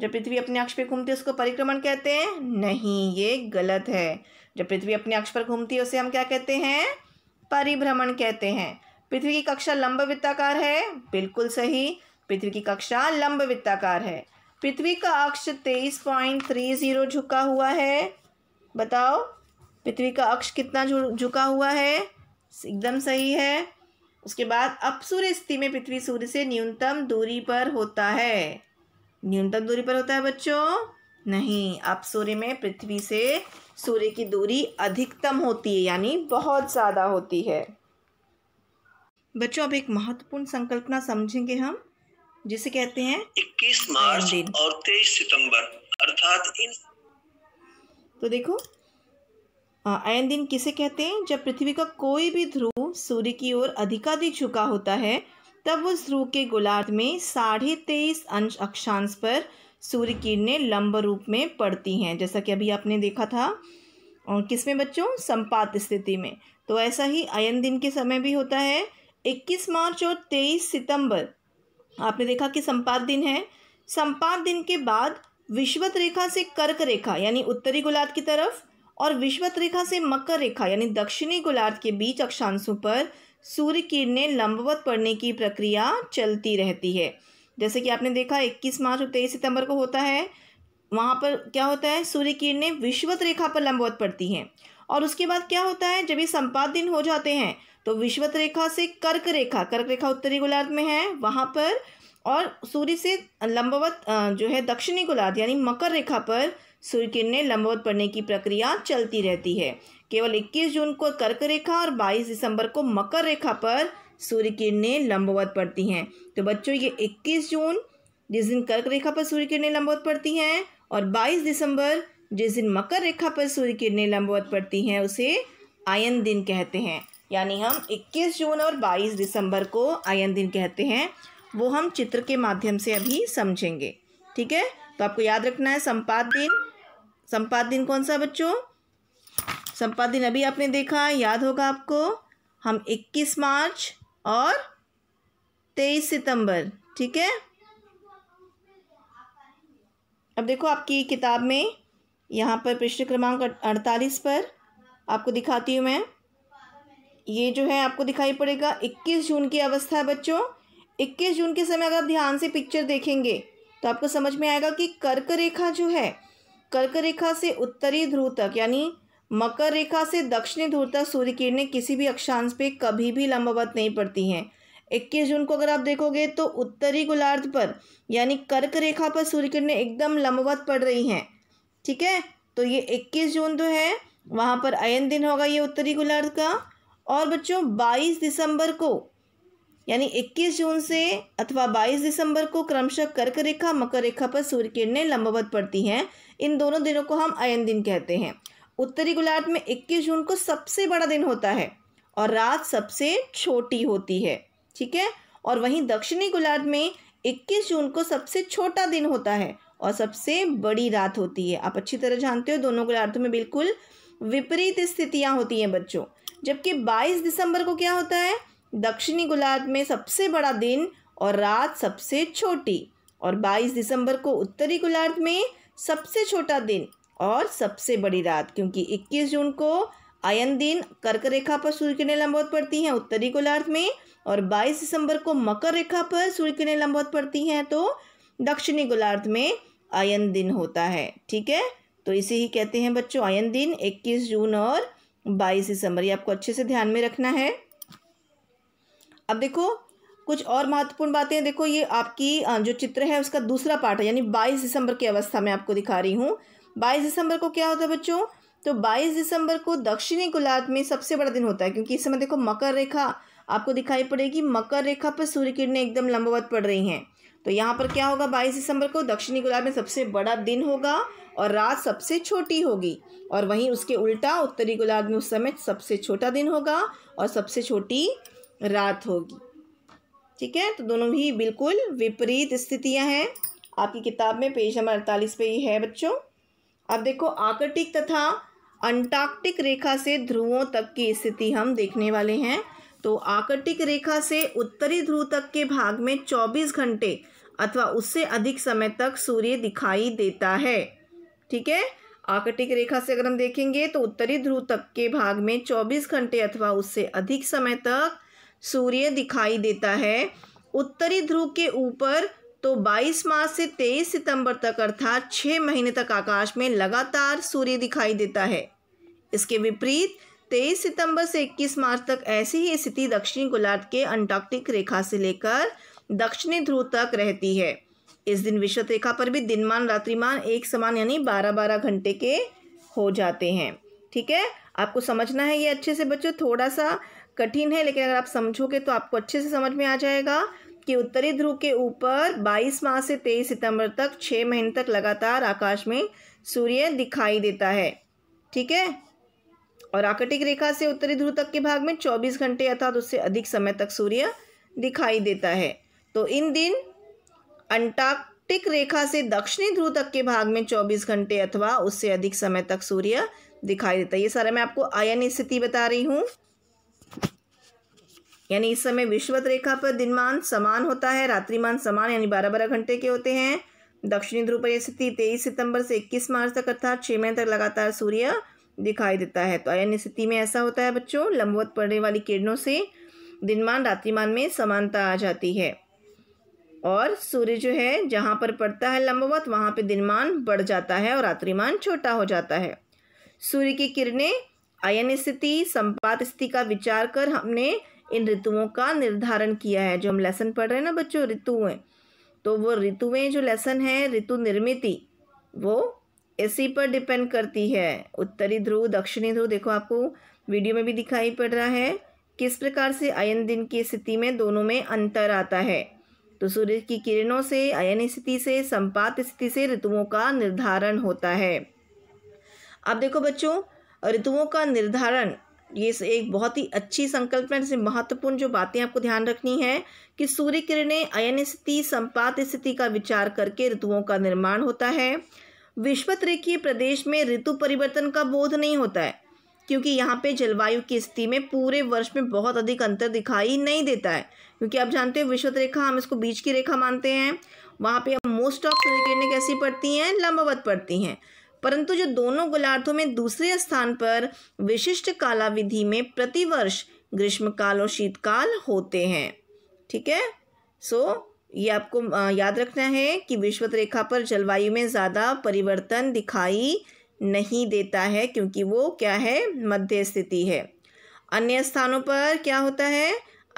जब पृथ्वी अपने अक्ष पर घूमती है उसको परिक्रमण कहते हैं नहीं ये गलत है जब पृथ्वी अपने अक्ष पर घूमती है उसे हम क्या कहते हैं परिभ्रमण कहते हैं पृथ्वी की कक्षा लंब वित्ताकार है बिल्कुल सही पृथ्वी की कक्षा लंब वित्ताकार है पृथ्वी का अक्ष तेईस पॉइंट थ्री ज़ीरो झुका हुआ है बताओ पृथ्वी का अक्ष कितना झुका हुआ है एकदम सही है उसके बाद अपसूर्य स्थिति में पृथ्वी सूर्य से न्यूनतम दूरी पर होता है न्यूनतम दूरी पर होता है बच्चों नहीं सूर्य में पृथ्वी से सूर्य की दूरी अधिकतम होती है यानी बहुत ज़्यादा होती है बच्चों अब एक महत्वपूर्ण संकल्पना समझेंगे हम जिसे कहते हैं 21 मार्च और 23 सितंबर अर्थात इन तो देखो आयन दिन किसे कहते हैं जब पृथ्वी का कोई भी ध्रुव सूर्य की ओर अधिकाधिक झुका होता है तब उस ध्रुव के गोलार्ध में साढ़े तेईस अंश अक्षांश पर सूर्य किरणें लंब रूप में पड़ती हैं जैसा कि अभी आपने देखा था और किस में बच्चों संपात स्थिति में तो ऐसा ही अयन दिन के समय भी होता है 21 मार्च और 23 सितंबर आपने देखा कि संपात दिन है संपात दिन के बाद विश्वत रेखा से कर्क रेखा यानी उत्तरी गोलार्ध की तरफ और विश्वत रेखा से मकर रेखा यानी दक्षिणी गोलार्ध के बीच अक्षांशों पर सूर्य किरणें लंबवत पड़ने की प्रक्रिया चलती रहती है जैसे कि आपने देखा 21 मार्च और तेईस सितंबर को होता है वहाँ पर क्या होता है सूर्य किरणें विश्वत रेखा पर लंबवत पड़ती हैं और उसके बाद क्या होता है जब ये संपात दिन हो जाते हैं तो विश्वत रेखा से कर्क रेखा कर्क रेखा उत्तरी गोलार्ध में है वहाँ पर और सूर्य से लंबवत जो है दक्षिणी गोलार्ध यानी मकर रेखा पर सूर्य किरणें लंबवत पड़ने की प्रक्रिया चलती रहती है केवल 21 जून को कर्क रेखा और 22 दिसंबर को मकर रेखा पर सूर्य किरणें लंबवत पड़ती हैं तो बच्चों ये 21 जून जिस दिन कर्क रेखा पर सूर्य किरणें लंबवत पड़ती हैं और 22 दिसंबर जिस दिन मकर रेखा पर सूर्य किरणें लंबवत पड़ती हैं उसे आयन दिन कहते हैं यानी हम 21 जून और 22 दिसंबर को आयन दिन कहते हैं वो हम चित्र के माध्यम से अभी समझेंगे ठीक है तो आपको याद रखना है संपात दिन संपात दिन कौन सा बच्चों संपात दिन अभी आपने देखा याद होगा आपको हम 21 मार्च और 23 सितंबर ठीक है अब देखो आपकी किताब में यहाँ पर पृष्ठ क्रमांक अड़तालीस पर आपको दिखाती हूँ मैं ये जो है आपको दिखाई पड़ेगा 21 जून की अवस्था है बच्चों 21 जून के समय अगर आप ध्यान से पिक्चर देखेंगे तो आपको समझ में आएगा कि कर्क रेखा जो है कर्क रेखा से उत्तरी ध्रुव तक यानी मकर रेखा से दक्षिणी ध्रुव तक सूर्य किरणें किसी भी अक्षांश पे कभी भी लंबवत नहीं पड़ती हैं 21 जून को अगर आप देखोगे तो उत्तरी गोलार्ध पर यानी कर्क रेखा पर सूर्य किरणें एकदम लंबवत पड़ रही हैं ठीक है तो ये 21 जून जो है वहाँ पर अयन दिन होगा ये उत्तरी गोलार्ध का और बच्चों 22 दिसंबर को यानी 21 जून से अथवा 22 दिसंबर को क्रमशः कर्क रेखा मकर रेखा पर सूर्य किरणें लंबवत पड़ती हैं इन दोनों दिनों को हम अयन दिन कहते हैं उत्तरी गोलार्ध में 21 जून को सबसे बड़ा दिन होता है और रात सबसे छोटी होती है ठीक है और वहीं दक्षिणी गोलार्ध में 21 जून को सबसे छोटा दिन होता है और सबसे बड़ी रात होती है आप अच्छी तरह जानते हो दोनों गोलार्थों में बिल्कुल विपरीत स्थितियाँ होती हैं बच्चों जबकि 22 दिसंबर को क्या होता है दक्षिणी गोलार्ध में सबसे बड़ा दिन और रात सबसे छोटी और 22 दिसंबर को उत्तरी गोलार्ध में सबसे छोटा दिन और सबसे बड़ी रात क्योंकि 21 जून को आयन दिन कर्क रेखा पर सूर्य किरणें लंबवत पड़ती हैं उत्तरी गोलार्ध में और 22 दिसंबर को मकर रेखा पर सूर्य किरणें लंबवत पड़ती हैं तो दक्षिणी गोलार्ध में आयन दिन होता है ठीक है तो इसे ही कहते हैं बच्चों आयन दिन 21 जून और 22 दिसंबर ये आपको अच्छे से ध्यान में रखना है अब देखो कुछ और महत्वपूर्ण बातें देखो ये आपकी जो चित्र है उसका दूसरा पार्ट है यानी बाईस दिसंबर की अवस्था मैं आपको दिखा रही हूँ बाईस दिसंबर को क्या होता है बच्चों तो बाईस दिसंबर को दक्षिणी गुलाब में सबसे बड़ा दिन होता है क्योंकि इस समय देखो मकर रेखा आपको दिखाई पड़ेगी मकर रेखा पर सूर्य किरणें एकदम लंबवत पड़ रही हैं तो यहाँ पर क्या होगा बाईस दिसंबर को दक्षिणी गुलाब में सबसे बड़ा दिन होगा और रात सबसे छोटी होगी और वहीं उसके उल्टा उत्तरी गुलाब में उस समय सबसे छोटा दिन होगा और सबसे छोटी रात होगी ठीक है तो दोनों ही बिल्कुल विपरीत स्थितियां हैं आपकी किताब में पेज नंबर अड़तालीस पे ही है बच्चों अब देखो आकर्टिक तथा अंटार्कटिक रेखा से ध्रुवों तक की स्थिति हम देखने वाले हैं तो आकर्टिक रेखा से उत्तरी ध्रुव तक के भाग में 24 घंटे अथवा उससे अधिक समय तक सूर्य दिखाई देता है ठीक है आकर्टिक रेखा से अगर हम देखेंगे तो उत्तरी ध्रुव तक के भाग में 24 घंटे अथवा उससे अधिक समय तक सूर्य दिखाई देता है उत्तरी ध्रुव के ऊपर तो 22 मार्च से 23 सितंबर तक अर्थात छः महीने तक आकाश में लगातार सूर्य दिखाई देता है इसके विपरीत 23 सितंबर से 21 मार्च तक ऐसी ही स्थिति दक्षिणी गोलार्ध के अंटार्कटिक रेखा से लेकर दक्षिणी ध्रुव तक रहती है इस दिन विश्वत रेखा पर भी दिनमान रात्रिमान एक समान यानी बारह बारह घंटे के हो जाते हैं ठीक है आपको समझना है ये अच्छे से बच्चों थोड़ा सा कठिन है लेकिन अगर आप समझोगे तो आपको अच्छे से समझ में आ जाएगा कि उत्तरी ध्रुव के ऊपर 22 माह से 23 सितंबर तक 6 महीने तक लगातार आकाश में सूर्य दिखाई देता है ठीक है और आकटिक रेखा से उत्तरी ध्रुव तक के भाग में 24 घंटे अर्थात उससे अधिक समय तक सूर्य दिखाई देता है तो इन दिन अंटार्कटिक रेखा से दक्षिणी ध्रुव तक के भाग में चौबीस घंटे अथवा उससे अधिक समय तक सूर्य दिखाई देता है ये सारा मैं आपको आयन स्थिति बता रही हूँ यानी इस समय विश्वत रेखा पर दिनमान समान होता है रात्रिमान समान यानी बारह बारह घंटे के होते हैं दक्षिणी ध्रुव पर यह स्थिति तेईस सितंबर से इक्कीस मार्च तक अर्थात छः महीने तक लगातार सूर्य दिखाई देता है तो अयन स्थिति में ऐसा होता है बच्चों लंबवत पड़ने वाली किरणों से दिनमान रात्रिमान में समानता आ जाती है और सूर्य जो है जहाँ पर पड़ता है लंबवत वहाँ पर दिनमान बढ़ जाता है और रात्रिमान छोटा हो जाता है सूर्य की किरणें अयन स्थिति संपात स्थिति का विचार कर हमने इन ऋतुओं का निर्धारण किया है जो हम लेसन पढ़ रहे हैं ना बच्चों ऋतुएं तो वो ऋतुएं जो लेसन है ऋतु निर्मिति वो इसी पर डिपेंड करती है उत्तरी ध्रुव दक्षिणी ध्रुव देखो आपको वीडियो में भी दिखाई पड़ रहा है किस प्रकार से अयन दिन की स्थिति में दोनों में अंतर आता है तो सूर्य की किरणों से अयन स्थिति से संपात स्थिति से ऋतुओं का निर्धारण होता है अब देखो बच्चों ऋतुओं का निर्धारण ये एक बहुत ही अच्छी संकल्पना जैसे महत्वपूर्ण जो बातें आपको ध्यान रखनी है कि सूर्य किरणें अयन स्थिति संपात स्थिति का विचार करके ऋतुओं का निर्माण होता है विश्वत रेखीय प्रदेश में ऋतु परिवर्तन का बोध नहीं होता है क्योंकि यहाँ पे जलवायु की स्थिति में पूरे वर्ष में बहुत अधिक अंतर दिखाई नहीं देता है क्योंकि आप जानते हो विश्वत रेखा हम इसको बीच की रेखा मानते हैं वहाँ पे मोस्ट ऑफ सूर्य किरणें कैसी पड़ती हैं लंबवत पड़ती हैं परंतु जो दोनों गोलार्थों में दूसरे स्थान पर विशिष्ट कालाविधि में प्रतिवर्ष ग्रीष्मकाल और शीतकाल होते हैं ठीक है सो ये आपको याद रखना है कि विश्वत रेखा पर जलवायु में ज़्यादा परिवर्तन दिखाई नहीं देता है क्योंकि वो क्या है मध्य स्थिति है अन्य स्थानों पर क्या होता है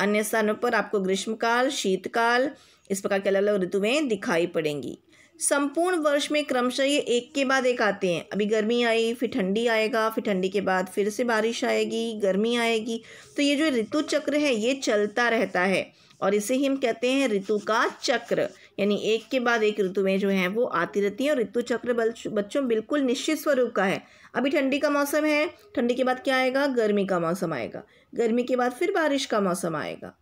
अन्य स्थानों पर आपको ग्रीष्मकाल शीतकाल इस प्रकार के अलग अलग में दिखाई पड़ेंगी संपूर्ण वर्ष में क्रमशः ये एक के बाद एक आते हैं अभी गर्मी आई फिर ठंडी आएगा फिर ठंडी के बाद फिर से बारिश आएगी गर्मी आएगी तो ये जो ऋतु चक्र है ये चलता रहता है और इसे ही हम कहते हैं ऋतु का चक्र यानी एक के बाद एक ऋतु में जो है वो आती रहती है और ऋतु चक्र बच्चों बिल्कुल निश्चित स्वरूप का है अभी ठंडी का मौसम है ठंडी के बाद क्या आएगा गर्मी का मौसम आएगा गर्मी के बाद फिर बारिश का मौसम आएगा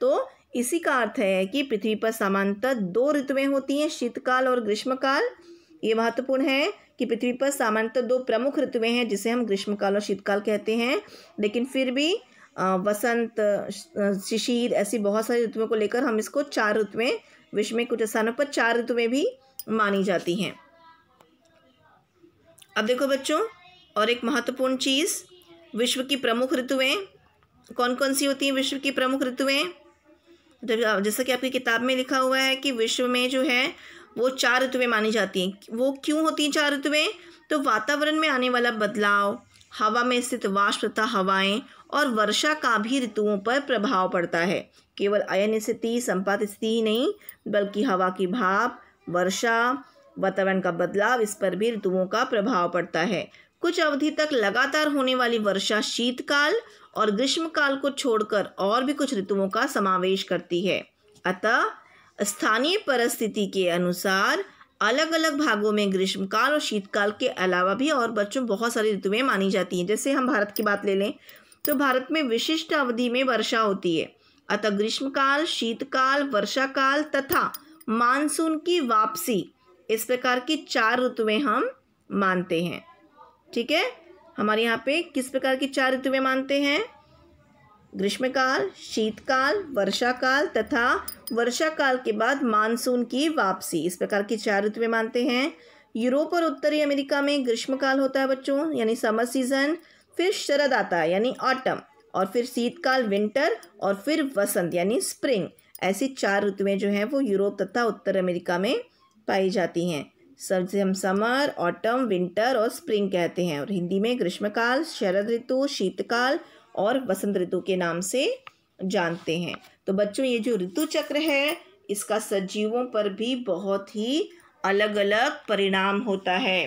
तो इसी का अर्थ है कि पृथ्वी पर सामान्यतः दो ऋतुएं होती हैं शीतकाल और ग्रीष्मकाल ये महत्वपूर्ण है कि पृथ्वी पर सामान्यतः दो प्रमुख ऋतुएं हैं जिसे हम ग्रीष्मकाल और शीतकाल कहते हैं लेकिन फिर भी वसंत शिशिर ऐसी बहुत सारी ऋतुओं को लेकर हम इसको चार ऋतुएं विश्व में कुछ स्थानों पर चार ऋतुएं भी मानी जाती हैं अब देखो बच्चों और एक महत्वपूर्ण चीज़ विश्व की प्रमुख ऋतुएं कौन कौन सी होती हैं विश्व की प्रमुख ऋतुएं तो, जैसा कि आपकी किताब में लिखा हुआ है कि विश्व में जो है वो चार ऋतुएँ मानी जाती हैं वो क्यों होती हैं चार ऋतुएँ तो वातावरण में आने वाला बदलाव हवा में स्थित वाष्प तथा हवाएं और वर्षा का भी ऋतुओं पर प्रभाव पड़ता है केवल अयन स्थिति संपात स्थिति ही नहीं बल्कि हवा की भाप वर्षा वातावरण का बदलाव इस पर भी ऋतुओं का प्रभाव पड़ता है कुछ अवधि तक लगातार होने वाली वर्षा शीतकाल और ग्रीष्मकाल को छोड़कर और भी कुछ ऋतुओं का समावेश करती है अतः स्थानीय परिस्थिति के अनुसार अलग अलग भागों में ग्रीष्मकाल और शीतकाल के अलावा भी और बच्चों बहुत सारी ऋतुएं मानी जाती हैं जैसे हम भारत की बात ले लें तो भारत में विशिष्ट अवधि में वर्षा होती है अतः ग्रीष्मकाल शीतकाल वर्षाकाल तथा मानसून की वापसी इस प्रकार की चार ऋतुएं हम मानते हैं ठीक है हमारे यहाँ पे किस प्रकार की चार में मानते हैं ग्रीष्मकाल शीतकाल वर्षाकाल तथा वर्षाकाल के बाद मानसून की वापसी इस प्रकार की चार में मानते हैं यूरोप और उत्तरी अमेरिका में ग्रीष्मकाल होता है बच्चों यानी समर सीजन फिर शरद आता है यानी ऑटम और फिर शीतकाल विंटर और फिर वसंत यानी स्प्रिंग ऐसी चार ऋतुएं जो हैं वो यूरोप तथा उत्तर अमेरिका में पाई जाती हैं सबसे हम समर ऑटम विंटर और स्प्रिंग कहते हैं और हिंदी में ग्रीष्मकाल शरद ऋतु शीतकाल और वसंत ऋतु के नाम से जानते हैं तो बच्चों ये जो ऋतु चक्र है इसका सजीवों पर भी बहुत ही अलग अलग परिणाम होता है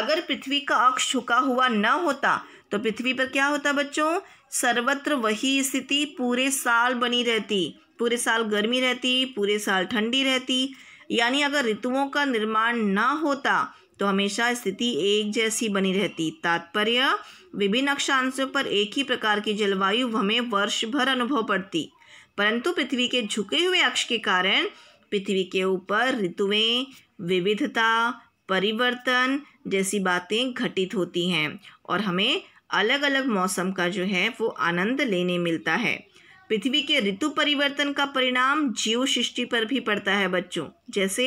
अगर पृथ्वी का अक्ष झुका हुआ न होता तो पृथ्वी पर क्या होता बच्चों सर्वत्र वही स्थिति पूरे साल बनी रहती पूरे साल गर्मी रहती पूरे साल ठंडी रहती यानी अगर ऋतुओं का निर्माण ना होता तो हमेशा स्थिति एक जैसी बनी रहती तात्पर्य विभिन्न अक्षांशों पर एक ही प्रकार की जलवायु हमें वर्ष भर अनुभव पड़ती परंतु पृथ्वी के झुके हुए अक्ष के कारण पृथ्वी के ऊपर ऋतुएं विविधता परिवर्तन जैसी बातें घटित होती हैं और हमें अलग अलग मौसम का जो है वो आनंद लेने मिलता है पृथ्वी के ऋतु परिवर्तन का परिणाम जीव सृष्टि पर भी पड़ता है बच्चों जैसे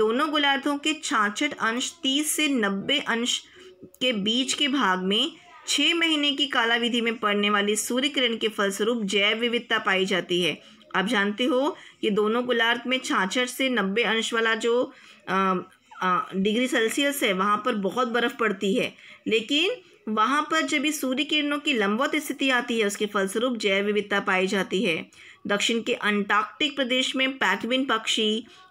दोनों गोलार्धों के छाछठ अंश तीस से नब्बे अंश के बीच के भाग में छः महीने की कालाविधि में पड़ने वाली सूर्य किरण के फलस्वरूप जैव विविधता पाई जाती है आप जानते हो ये दोनों गोलार्ध में छाछठ से नब्बे अंश वाला जो आ, आ, डिग्री सेल्सियस है वहाँ पर बहुत बर्फ़ पड़ती है लेकिन वहाँ पर जब भी सूर्य किरणों की लंबवत स्थिति आती है उसके फलस्वरूप जैव विविधता पाई जाती है दक्षिण के अंटार्कटिक प्रदेश में पैथविन पक्षी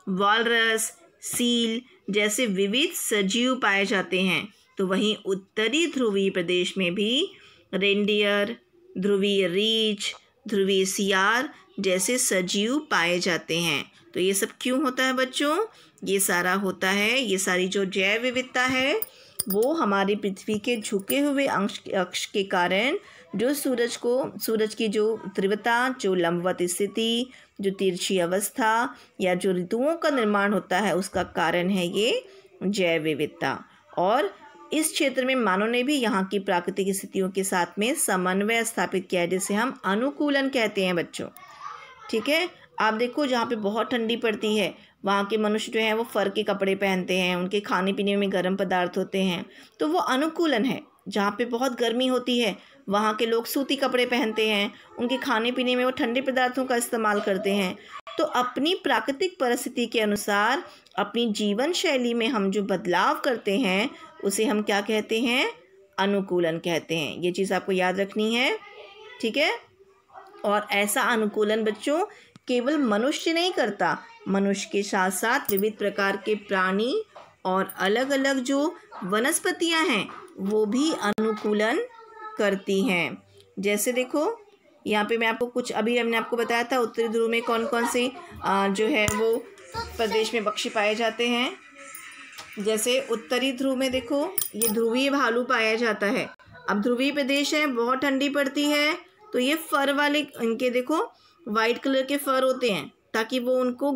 वॉलरस सील जैसे विविध सजीव पाए जाते हैं तो वहीं उत्तरी ध्रुवीय प्रदेश में भी रेंडियर ध्रुवीय रीछ ध्रुवीय सियार जैसे सजीव पाए जाते हैं तो ये सब क्यों होता है बच्चों ये सारा होता है ये सारी जो जैव विविधता है वो हमारी पृथ्वी के झुके हुए अंश अक्ष के कारण जो सूरज को सूरज की जो तीव्रता जो लंबवत स्थिति जो तिरछी अवस्था या जो ऋतुओं का निर्माण होता है उसका कारण है ये जैव विविधता और इस क्षेत्र में मानव ने भी यहाँ की प्राकृतिक स्थितियों के साथ में समन्वय स्थापित किया है जिसे हम अनुकूलन कहते हैं बच्चों ठीक है आप देखो जहाँ पे बहुत ठंडी पड़ती है वहाँ के मनुष्य जो हैं वो फ़र के कपड़े पहनते हैं उनके खाने पीने में गर्म पदार्थ होते हैं तो वो अनुकूलन है जहाँ पे बहुत गर्मी होती है वहाँ के लोग सूती कपड़े पहनते हैं उनके खाने पीने में वो ठंडे पदार्थों का इस्तेमाल करते हैं तो अपनी प्राकृतिक परिस्थिति के अनुसार अपनी जीवन शैली में हम जो बदलाव करते हैं उसे हम क्या कहते हैं अनुकूलन कहते हैं ये चीज़ आपको याद रखनी है ठीक है और ऐसा अनुकूलन बच्चों केवल मनुष्य नहीं करता मनुष्य के साथ साथ विविध प्रकार के प्राणी और अलग अलग जो वनस्पतियां हैं वो भी अनुकूलन करती हैं जैसे देखो यहाँ पे मैं आपको कुछ अभी हमने आपको बताया था उत्तरी ध्रुव में कौन कौन से जो है वो प्रदेश में पक्षी पाए जाते हैं जैसे उत्तरी ध्रुव में देखो ये ध्रुवीय भालू पाया जाता है अब ध्रुवीय प्रदेश है बहुत ठंडी पड़ती है तो ये फर वाले इनके देखो वाइट कलर के फर होते हैं ताकि वो उनको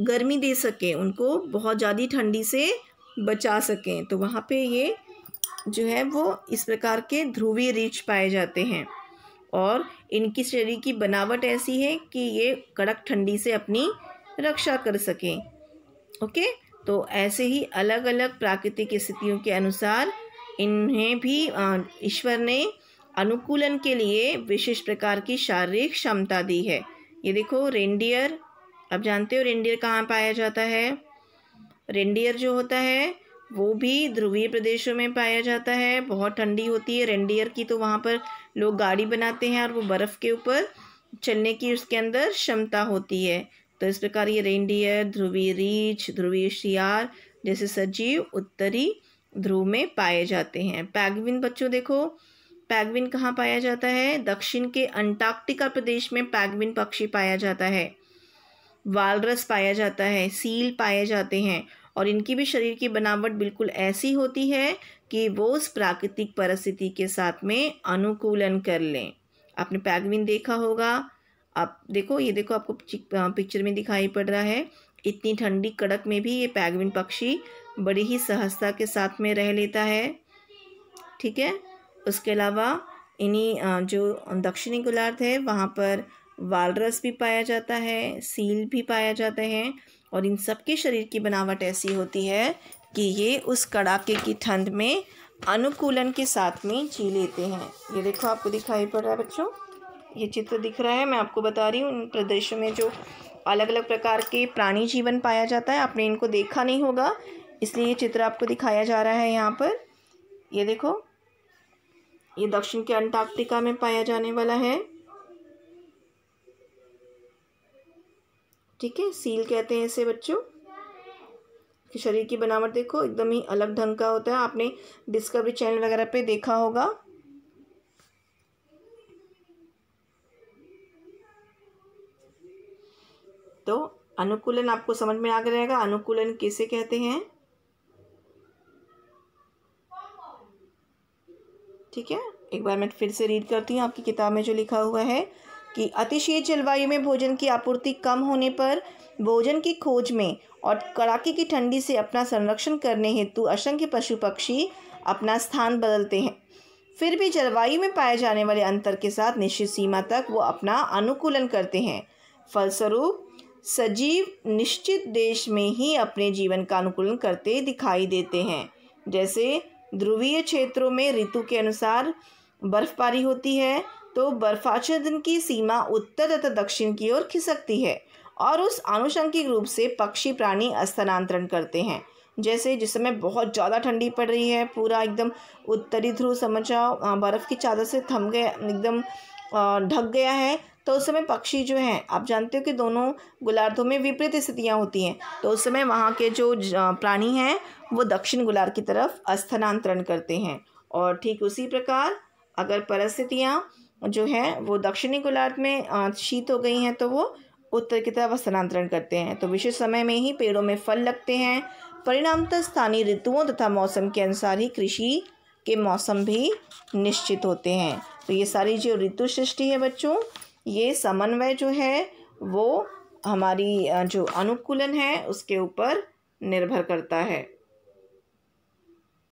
गर्मी दे सकें उनको बहुत ज़्यादा ठंडी से बचा सकें तो वहाँ पे ये जो है वो इस प्रकार के ध्रुवीय रिच पाए जाते हैं और इनकी शरीर की बनावट ऐसी है कि ये कड़क ठंडी से अपनी रक्षा कर सकें ओके तो ऐसे ही अलग अलग प्राकृतिक स्थितियों के अनुसार इन्हें भी ईश्वर ने अनुकूलन के लिए विशेष प्रकार की शारीरिक क्षमता दी है ये देखो रेंडियर अब जानते हो रेंडियर कहाँ पाया जाता है रेंडियर जो होता है वो भी ध्रुवीय प्रदेशों में पाया जाता है बहुत ठंडी होती है रेंडियर की तो वहाँ पर लोग गाड़ी बनाते हैं और वो बर्फ़ के ऊपर चलने की उसके अंदर क्षमता होती है तो इस प्रकार ये रेंडियर ध्रुवीय रीछ ध्रुवीय शियार जैसे सजीव उत्तरी ध्रुव में पाए जाते हैं पैगविन बच्चों देखो पैगविन कहाँ पाया जाता है दक्षिण के अंटार्कटिका प्रदेश में पैगविन पक्षी पाया जाता है वालरस पाया जाता है सील पाए जाते हैं और इनकी भी शरीर की बनावट बिल्कुल ऐसी होती है कि वो उस प्राकृतिक परिस्थिति के साथ में अनुकूलन कर लें आपने पैगविन देखा होगा आप देखो ये देखो आपको पिक्चर में दिखाई पड़ रहा है इतनी ठंडी कड़क में भी ये पैगविन पक्षी बड़ी ही सहजता के साथ में रह लेता है ठीक है उसके अलावा इन्हीं जो दक्षिणी गोलार्ध है वहाँ पर वालरस भी पाया जाता है सील भी पाया जाता है और इन सब के शरीर की बनावट ऐसी होती है कि ये उस कड़ाके की ठंड में अनुकूलन के साथ में जी लेते हैं ये देखो आपको दिखाई पड़ रहा है बच्चों ये चित्र दिख रहा है मैं आपको बता रही हूँ उन प्रदेशों में जो अलग अलग प्रकार के प्राणी जीवन पाया जाता है आपने इनको देखा नहीं होगा इसलिए ये चित्र आपको दिखाया जा रहा है यहाँ पर ये देखो ये दक्षिण के अंटार्कटिका में पाया जाने वाला है ठीक है सील कहते हैं इसे बच्चों कि शरीर की बनावट देखो एकदम ही अलग ढंग का होता है आपने डिस्कवरी चैनल वगैरह पे देखा होगा तो अनुकूलन आपको समझ में आ गया रहेगा अनुकूलन किसे कहते हैं ठीक है एक बार मैं फिर से रीड करती हूँ आपकी किताब में जो लिखा हुआ है कि अतिशीत जलवायु में भोजन की आपूर्ति कम होने पर भोजन की खोज में और कड़ाके की ठंडी से अपना संरक्षण करने हेतु असंख्य पशु पक्षी अपना स्थान बदलते हैं फिर भी जलवायु में पाए जाने वाले अंतर के साथ निश्चित सीमा तक वो अपना अनुकूलन करते हैं फलस्वरूप सजीव निश्चित देश में ही अपने जीवन का अनुकूलन करते दिखाई देते हैं जैसे ध्रुवीय क्षेत्रों में ऋतु के अनुसार बर्फबारी होती है तो बर्फाच्छादन की सीमा उत्तर तथा दक्षिण की ओर खिसकती है और उस आनुषंगिक रूप से पक्षी प्राणी स्थानांतरण करते हैं जैसे जिस समय बहुत ज़्यादा ठंडी पड़ रही है पूरा एकदम उत्तरी ध्रुव समझ जाओ बर्फ़ की चादर से थम गए एकदम ढक गया है तो उस समय पक्षी जो हैं आप जानते हो कि दोनों गोलार्धों में विपरीत स्थितियाँ होती हैं तो उस समय वहाँ के जो प्राणी हैं वो दक्षिण गोलार्ध की तरफ स्थानांतरण करते हैं और ठीक उसी प्रकार अगर परिस्थितियाँ जो है वो दक्षिणी गोलार्ध में शीत हो गई हैं तो वो उत्तर की तरफ स्थानांतरण करते हैं तो विशेष समय में ही पेड़ों में फल लगते हैं परिणामतः स्थानीय ऋतुओं तथा मौसम के अनुसार ही कृषि के मौसम भी निश्चित होते हैं तो ये सारी जो ऋतु सृष्टि है बच्चों ये समन्वय जो है वो हमारी जो अनुकूलन है उसके ऊपर निर्भर करता है